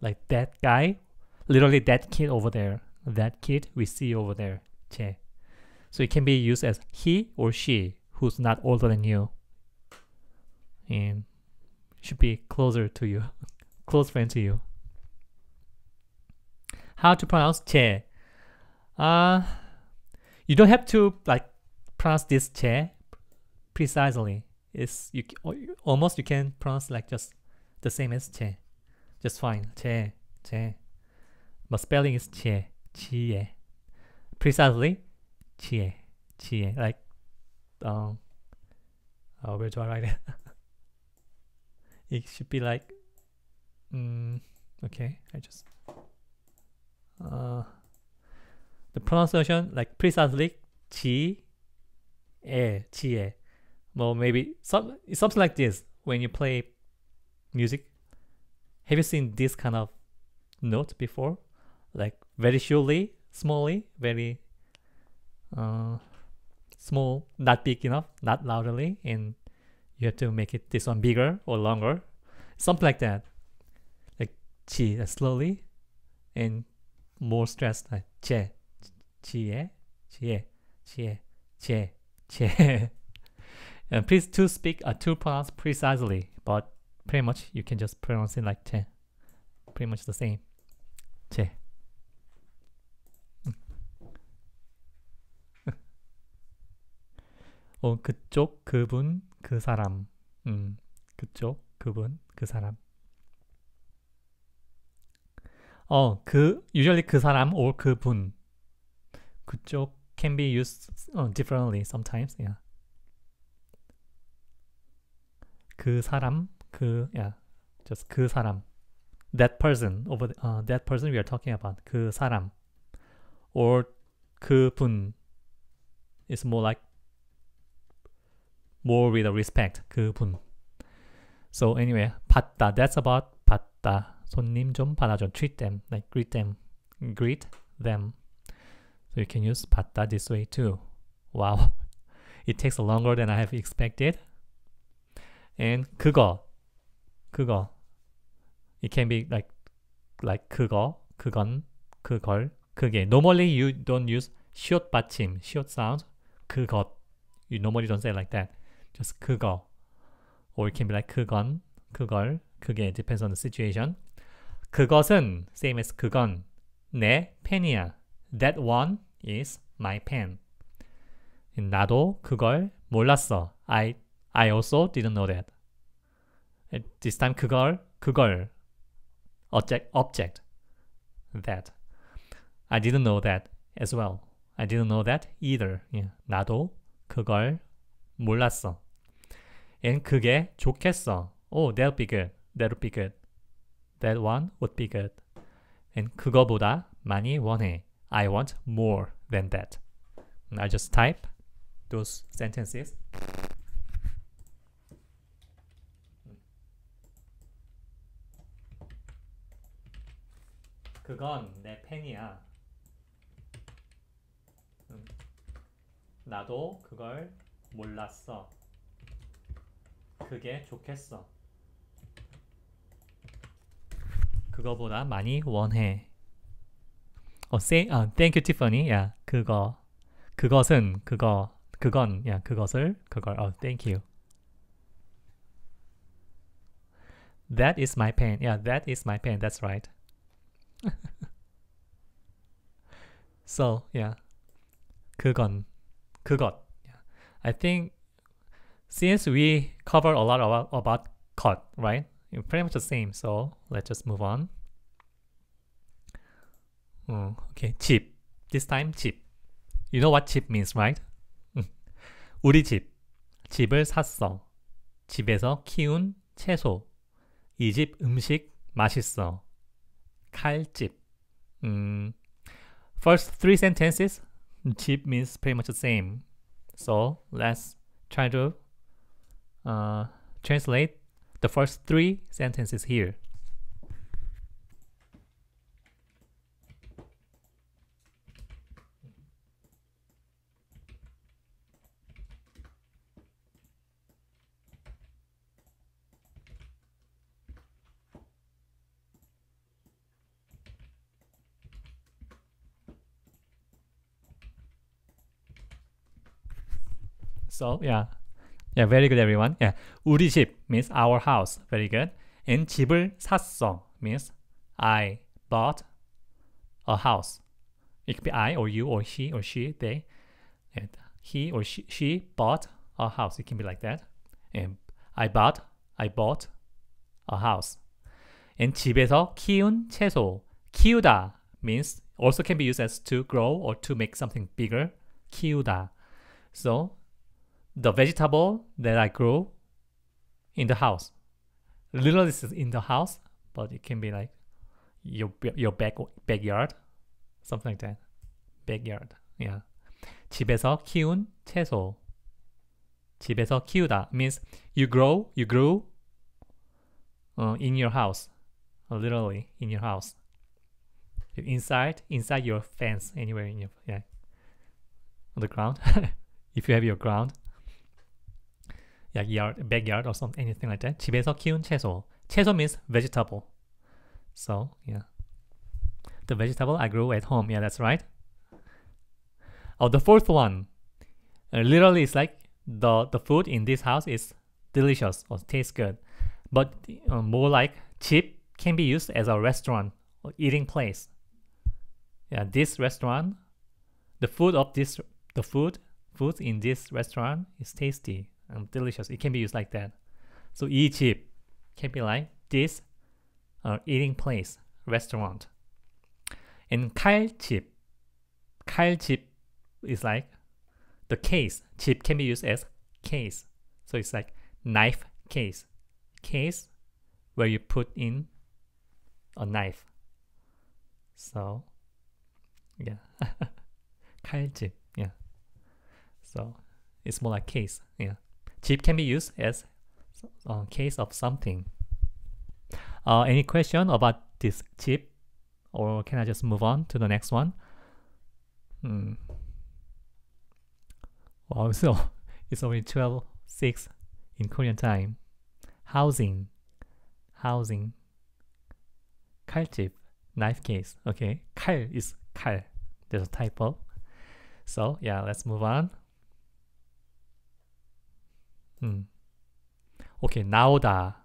Speaker 1: Like that guy, literally that kid over there, that kid we see over there, Che. So it can be used as he or she who's not older than you and should be closer to you, close friend to you. How to pronounce Che? Uh, you don't have to like pronounce this Che precisely. It's you almost you can pronounce like just the same as Che just fine. Che, che. My spelling is che, chie. Precisely, chie, chie. Like, um, oh, where do I write it? it should be like, um, okay, I just, uh, the pronunciation, like precisely, chi, e, e. Eh, well, maybe some, something like this when you play music have you seen this kind of note before? Like very surely, smallly, very uh, small, not big enough, not loudly, and you have to make it this one bigger or longer, something like that. Like chi uh, slowly, and more stressed like che, eh, eh, eh, che, che, che, che, che. and please to speak uh, to pronounce precisely, but pretty much you can just pronounce it like 제 pretty much the same 제 어, 그쪽 그분 그 사람 음, 그쪽 그분 그 사람 어, 그 usually 그 사람 or 그분 그쪽 can be used uh, differently sometimes. Yeah. 그 사람 그 yeah, just 그 사람. That person over the, uh, that person we are talking about. 그 사람 or 그 분 is more like more with a respect 그분. So anyway, 받다 that's about 받다. 손님 좀 받아줘. Treat them like greet them, greet them. So you can use 받다 this way too. Wow, it takes longer than I have expected. And 그거 그거. It can be like like 그거, 그건, 그걸, 그게. Normally you don't use short 받침, short sound, 그것. You normally don't say like that. Just 그거. Or it can be like 그건, 그걸, 그게. Depends on the situation. 그것은 same as 그건 내 펜이야. That one is my pen. 나도 그걸 몰랐어. I I also didn't know that. This time 그걸, 그걸. Object, object. That. I didn't know that as well. I didn't know that either. Yeah. 나도 그걸 몰랐어. And 그게 좋겠어. Oh, that'll be good. That'll be good. That one would be good. And 그거보다 많이 원해. I want more than that. I just type those sentences. 그건 내 팬이야. 음. 나도 그걸 몰랐어. 그게 좋겠어. 그거보다 많이 원해. 어, say, 아, thank you, Tiffany. 야, 그거. 그것은, 그거. 그건, 야, 그것을, 그걸. 어, thank you. That is my pen. Yeah, that is my pen. That's right. so yeah, 그건 그것. I think since we covered a lot about, about cut, right? y o u e pretty much the same. So let's just move on. u m okay, chip. This time chip. You know what chip means, right? 우리 집. 집을 샀어. 집에서 키운 채소. 이 집 음식 맛있어. 칼집. Mm. First three sentences, 집 means pretty much the same. So let's try to uh, translate the first three sentences here. So yeah, yeah, very good everyone. Yeah, 우리 집 means our house. Very good. And 집을 샀어 means I bought a house. It could be I or you or he or she, they. And he or she, she bought a house. It can be like that. And I bought, I bought a house. And 집에서 키운 채소. 키우다 means also can be used as to grow or to make something bigger. 키우다. So the vegetable that I grow in the house. Literally, this is in the house, but it can be like your your back backyard, something like that. Backyard, yeah. 집에서 키운 채소. 집에서 키우다 means you grow, you grew uh, in your house, literally in your house. Inside, inside your fence, anywhere in your yeah, on the ground. if you have your ground like yard, backyard or something, anything like that. 집에서 키운 채소. 채소 means vegetable. So yeah, the vegetable I grew at home. Yeah, that's right. Oh, the fourth one, uh, literally, it's like the the food in this house is delicious or tastes good, but uh, more like cheap can be used as a restaurant or eating place. Yeah, this restaurant, the food of this the food food in this restaurant is tasty. Um, delicious. It can be used like that. So Egypt can be like this uh, eating place, restaurant. And 칼집, chip is like the case. Chip can be used as case. So it's like knife case. Case where you put in a knife. So yeah. 칼집. Yeah. So it's more like case. Yeah. Chip can be used as a case of something. Uh, any question about this chip? Or can I just move on to the next one? Hmm. Wow, so it's only 12, 6 in Korean time. Housing, housing. 칼 chip, knife case. Okay, 칼 is 칼. There's a typo. So yeah, let's move on. 음. 오케이 나오다.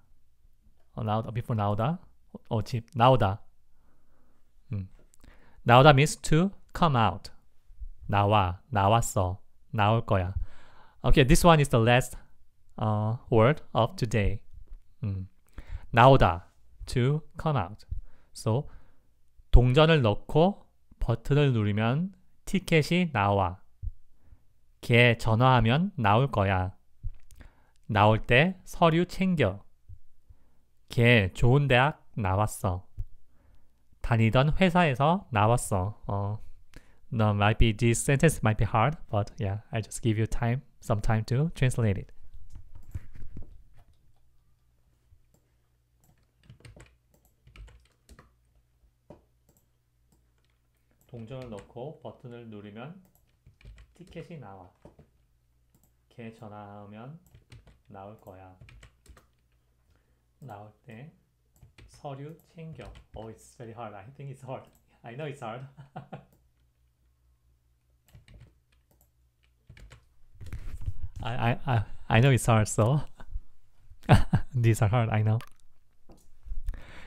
Speaker 1: 어, 나오다 before 나오다. 어, 집 나오다. 음. 나오다 means to come out. 나와 나왔어 나올 거야. Okay, this one is the last uh, word of today. 음. 나오다 to come out. So 동전을 넣고 버튼을 누르면 티켓이 나와. 걔 전화하면 나올 거야. 나올 때 서류 챙겨. 걔 좋은 대학 나왔어. 다니던 회사에서 나왔어. 어. No, might be this sentence might be hard, but yeah, I just give you time, some time to translate it. 동전을 넣고 버튼을 누르면 티켓이 나와. 걔 전화하면 나올 거야. 나올 때 서류 챙겨. Oh, it's very hard. I think it's hard. I know it's hard. I, I, I know it's hard, so these are hard, I know.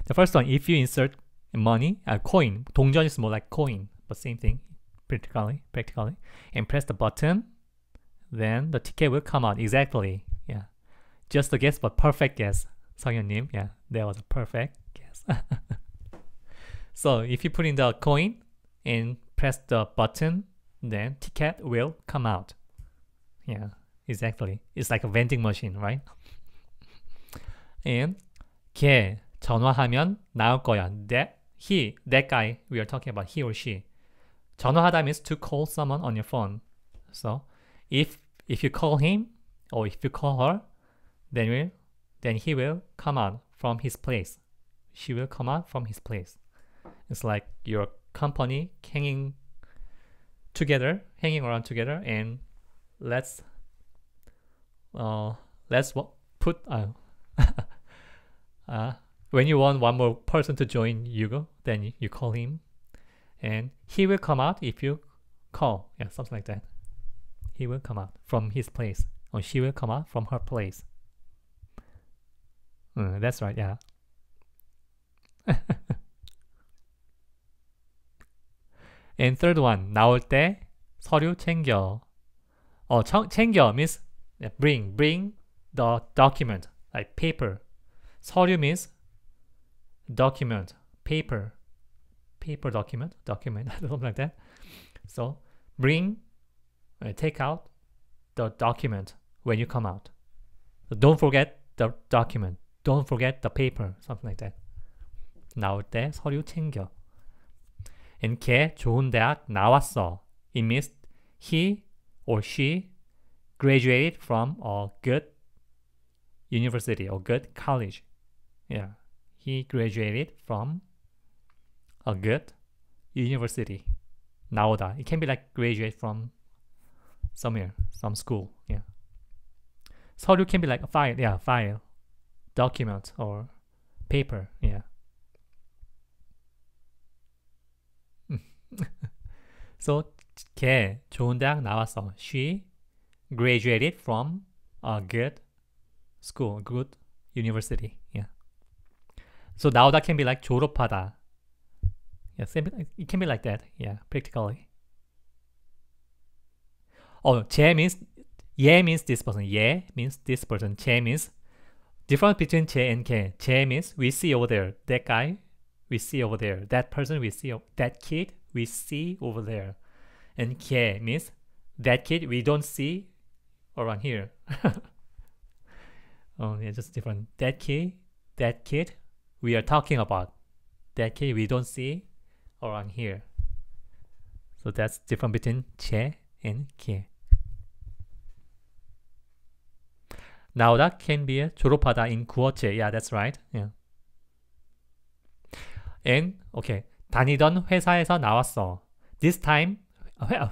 Speaker 1: The first one, if you insert money, a uh, coin, 동전 is more like coin, but same thing, practically, practically, and press the button, then the ticket will come out, exactly. Just a guess, but perfect guess. 성현님, yeah, that was a perfect guess. so if you put in the coin and press the button, then ticket will come out. Yeah, exactly. It's like a vending machine, right? and 걔 전화하면 나올 거야. That he, that guy we are talking about, he or she. 전화하다 means to call someone on your phone. So if if you call him or if you call her, then will then he will come out from his place. She will come out from his place. It's like your company hanging together, hanging around together, and let's uh, let's put uh, uh, when you want one more person to join Yugo, then you call him, and he will come out if you call. Yeah, something like that. He will come out from his place, or she will come out from her place. Uh, that's right, yeah. and third one, 나올 때 서류 챙겨. 어, 챙겨 means bring, bring the document, like paper. 서류 means document, paper, paper document, document, something like that. So bring, uh, take out the document when you come out. So don't forget the document. Don't forget the paper. Something like that. 나올 때 서류 챙겨. And 걔 좋은 대학 나왔어. It means he or she graduated from a good university or good college. Yeah. He graduated from a good university. 나오다. It can be like graduate from somewhere, some school. Yeah. 서류 can be like a file. Yeah, file document or paper. Yeah. so 걔 좋은 대학 나왔어. She graduated from a good school, good university. Yeah. So now that can be like 졸업하다. Yeah, same, it can be like that. Yeah, practically. Oh, 제 means 얘 means this person. 얘 means this person. 제 means Difference between J and K. J means we see over there. That guy, we see over there. That person, we see. That kid, we see over there. And K means that kid we don't see around here. oh, yeah, just different. That kid, that kid we are talking about. That kid we don't see around here. So that's different between che and ke. Now that can be 졸업하다 in 구어체. Yeah, that's right. Yeah. And okay, 다니던 회사에서 나왔어. This time,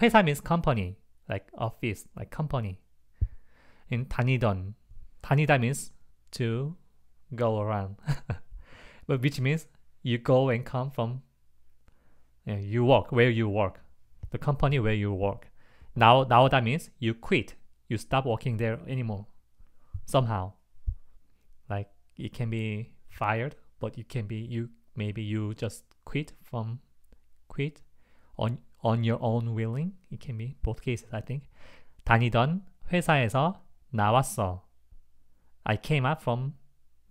Speaker 1: 회사 means company, like office, like company. And 다니던, 다니다 means to go around, but which means you go and come from. Yeah, you work where you work, the company where you work. Now, now that means you quit. You stop working there anymore somehow. Like you can be fired, but you can be you maybe you just quit from quit on on your own willing. It can be both cases, I think. 다니던 회사에서 나왔어. I came up from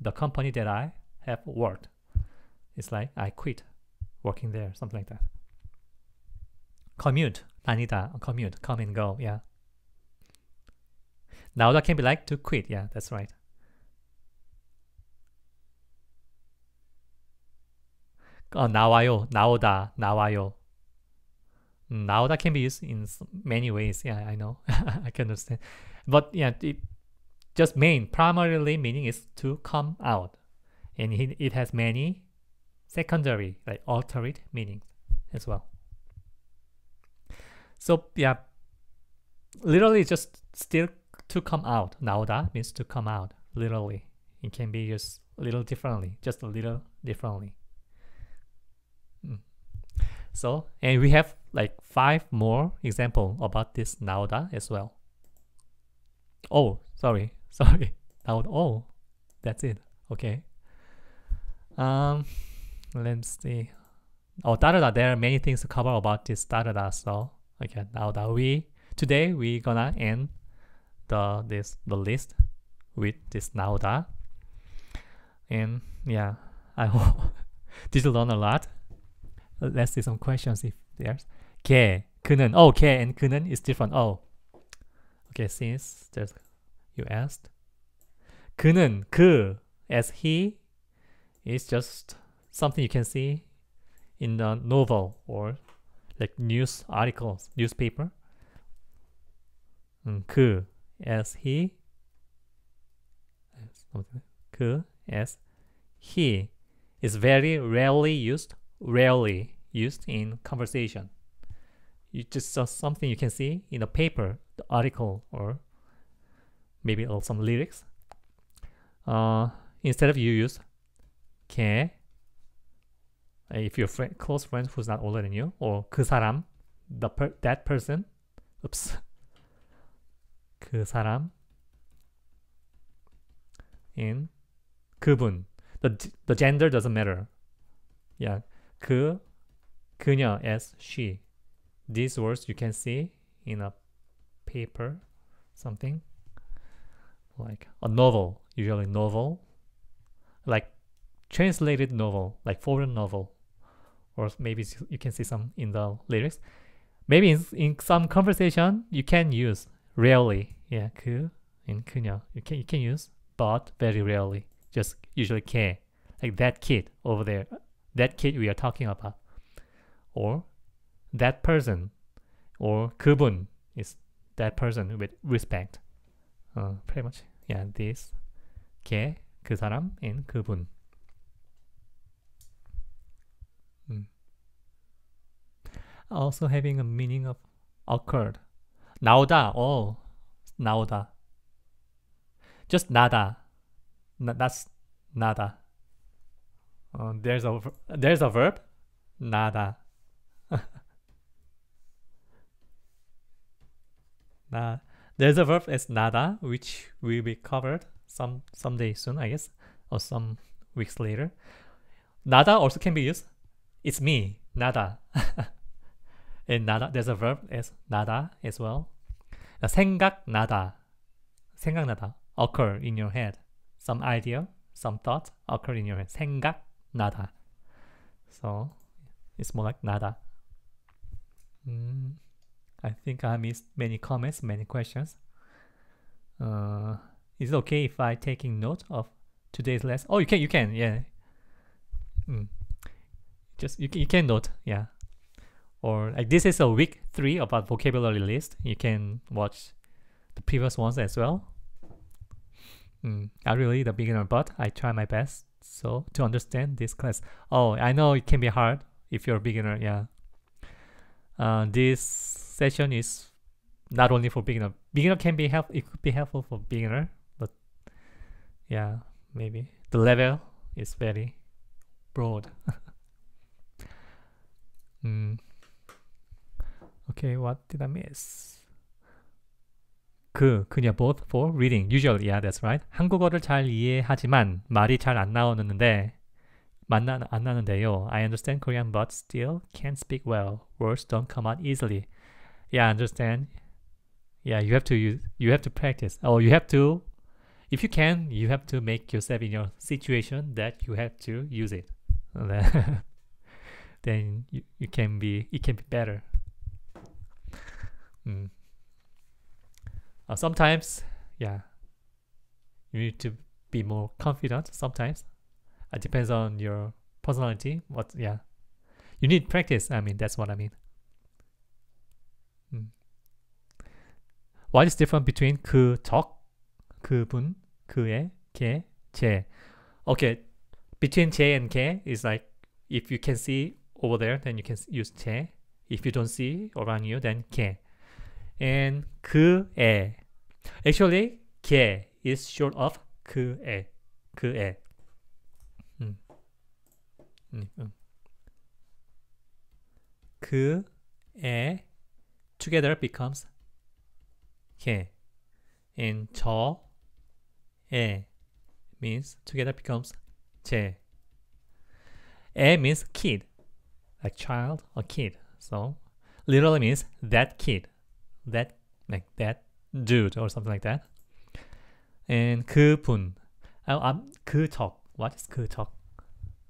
Speaker 1: the company that I have worked. It's like I quit working there, something like that. Commute, 다니다, commute, come and go, yeah. Now that can be like to quit. Yeah, that's right. 어, 나와요, 나오다, 나와요. Naoda can be used in many ways. Yeah, I know. I can understand. But yeah, it just main, primarily meaning is to come out. And it has many secondary, like altered meanings as well. So yeah, literally just still to come out. nāuda means to come out, literally. It can be used a little differently, just a little differently. Hmm. So, and we have like five more example about this nāuda as well. Oh, sorry, sorry, Naoda. Oh, that's it. Okay. Um, let's see. Oh, Darada, there are many things to cover about this Darada. So, okay, Naoda. We today we gonna end the this the list with this Nauda. And yeah, I hope did you learn a lot? Let's see some questions if there's. K, 그는. Oh, K and 그는 is different. Oh, okay. Since there's you asked, 그는 그 as he is just something you can see in the novel or like news articles, newspaper. 음, mm, 그 as he, ku as he is very rarely used, rarely used in conversation. You just saw something you can see in a paper, the article, or maybe some lyrics. Uh, instead of you use ke, if your friend, close friend who's not older than you, or 그 사람, the per, that person, oops, 그 사람 in 그분 the the gender doesn't matter. Yeah. 그 그녀 as she. These words you can see in a paper something like a novel, usually novel like translated novel, like foreign novel or maybe you can see some in the lyrics. Maybe in, in some conversation you can use rarely yeah, 그 in 그냥 you can you can use but very rarely. Just usually can. Like that kid over there. That kid we are talking about. Or that person or 그분 is that person with respect. Uh, pretty much. Yeah, this 걔, 그 사람 and 그분. Hmm. Also having a meaning of occurred. 나오다. Oh, Nada. Just nada. N that's nada. there's a there's a verb. Nada. nah, there's a verb as nada, which will be covered some someday soon, I guess, or some weeks later. Nada also can be used. It's me, nada. and nada, there's a verb as nada as well. 생각나다. 생각나다. occur in your head. Some idea, some thought occur in your head. 생각나다. So it's more like nada. Mm, I think I missed many comments, many questions. Uh, is it okay if I taking note of today's lesson? Oh, you can, you can, yeah. Mm. Just you, you can note, yeah. Or like this is a week three of our vocabulary list. You can watch the previous ones as well. Mm, I really the beginner, but I try my best so to understand this class. Oh, I know it can be hard if you're a beginner. Yeah. Uh, this session is not only for beginner. Beginner can be help. It could be helpful for beginner, but yeah, maybe the level is very broad. mm. Okay, what did I miss? 그, 그녀 both for reading. Usually, yeah, that's right. 한국어를 잘 이해하지만 말이 잘 안 나오는데 만나 안 나는데요. I understand Korean but still can't speak well. Words don't come out easily. Yeah, I understand. Yeah, you have to use, you have to practice. Oh, you have to if you can, you have to make yourself in your situation that you have to use it. then you, you can be it can be better. Mm. Uh, sometimes, yeah, you need to be more confident. Sometimes, it uh, depends on your personality. What, yeah, you need practice. I mean, that's what I mean. Mm. What is different between 그 적, 그분, 그의, 걔, 제? Okay, between 제 and 걔 is like if you can see over there, then you can use 제. If you don't see around you, then 걔 and 그에. Actually, 개 is short of 그에. 그에. 그에 together becomes 개. And 저에 means together becomes 제. 에 means kid, a child, a kid. So literally means that kid that like that dude or something like that. And 그분. I, oh, I'm 그적. What is 그적?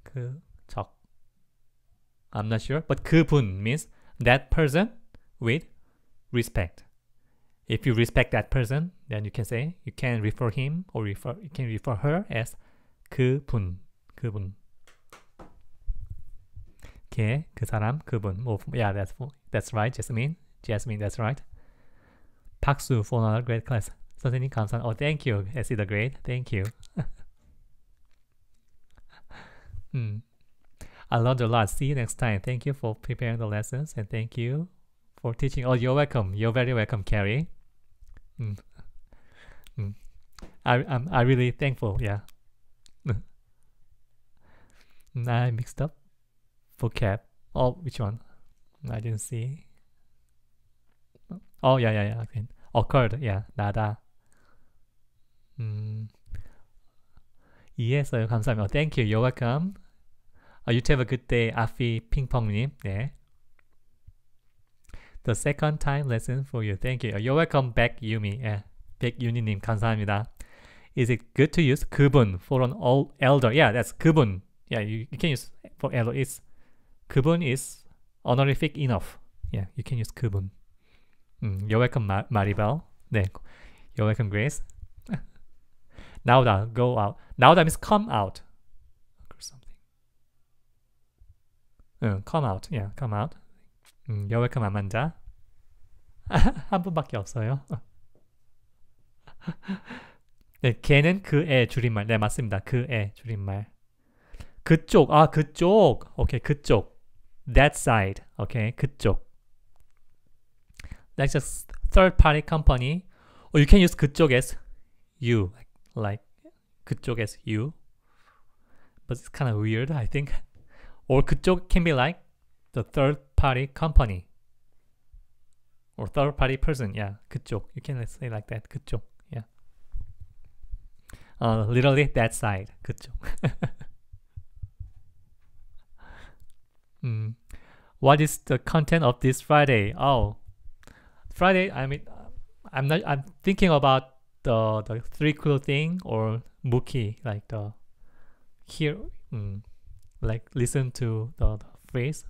Speaker 2: 그적.
Speaker 1: I'm not sure, but 그분 means that person with respect. If you respect that person, then you can say you can refer him or refer you can refer her as 그분. 그분. Okay, 그 사람, 그분. Oh, yeah, that's that's right, Jasmine. Jasmine, that's right. Paksu for another great class. Satini Kamsan. Oh, thank you, Essie the Great. Thank you. hmm. I learned a lot. See you next time. Thank you for preparing the lessons and thank you for teaching. Oh, you're welcome. You're very welcome, Carrie.
Speaker 2: Mm. Mm.
Speaker 1: I, I'm, i really thankful. Yeah. I mixed up vocab. Oh, which one? I didn't see. Oh yeah, yeah, yeah. Okay. Occurred. Yeah, nada. Mm. Yes, 아유, 감사합니다. Oh, thank you. You're welcome. Uh, you have a good day, 아피 핑퐁님. 네. The second time lesson for you. Thank you. You're welcome back, Yumi. 예, 백유니님 감사합니다. Is it good to use 그분 for an old elder? Yeah, that's 그분. Yeah, you, you can use for elder. It's 그분 is honorific enough. Yeah, you can use 그분. 음, You're welcome, Ma Maribel. 네, You're welcome, Grace. now that, go out. Now that means come out. Or something. 응, come out. Yeah, come out. 음, You're welcome, Amanda. 한 분밖에 없어요. 네, 걔는 그 애 줄임말. 네, 맞습니다. 그 애 줄임말. 그쪽, 아, 그쪽. 오케이, 그쪽. That side. 오케이, 그쪽. That's a third party company. Or you can use 그쪽 as you, like, like 그쪽 as you. But it's kind of weird, I think. Or 그쪽 can be like the third party company. Or third party person, yeah, 그쪽. You can say like that, 그쪽, yeah. Uh, literally that side, 그쪽. mm. What is the content of this Friday? Oh, Friday, I mean, I'm not. I'm thinking about the the three clue thing or Mookie, like the here, mm, like listen to the, the phrase.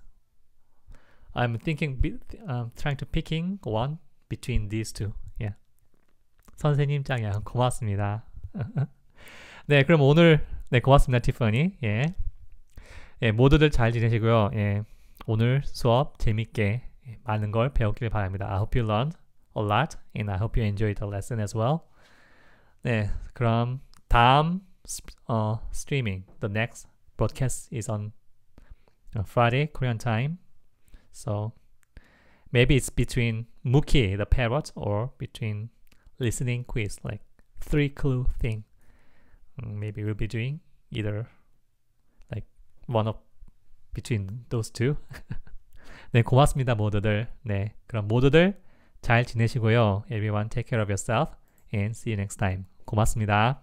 Speaker 1: I'm thinking, I'm trying to picking one between these two. Yeah. 선생님 짱이야. 고맙습니다. 네, 그럼 오늘 네 고맙습니다, 티파니. 예. 예, 모두들 잘 지내시고요. 예. 오늘 수업 재밌게 많은 걸 배웠길 바랍니다. I hope you learned a lot and I hope you enjoyed the lesson as well. 네, 그럼 다음 어, streaming, the next broadcast is on Friday Korean time. So maybe it's between Muki the parrot or between listening quiz like three clue thing. Mm, maybe we'll be doing either like one of between those two. 네, 고맙습니다, 모두들. 네, 그럼 모두들 잘 지내시고요. Everyone take care of yourself and see you next time. 고맙습니다.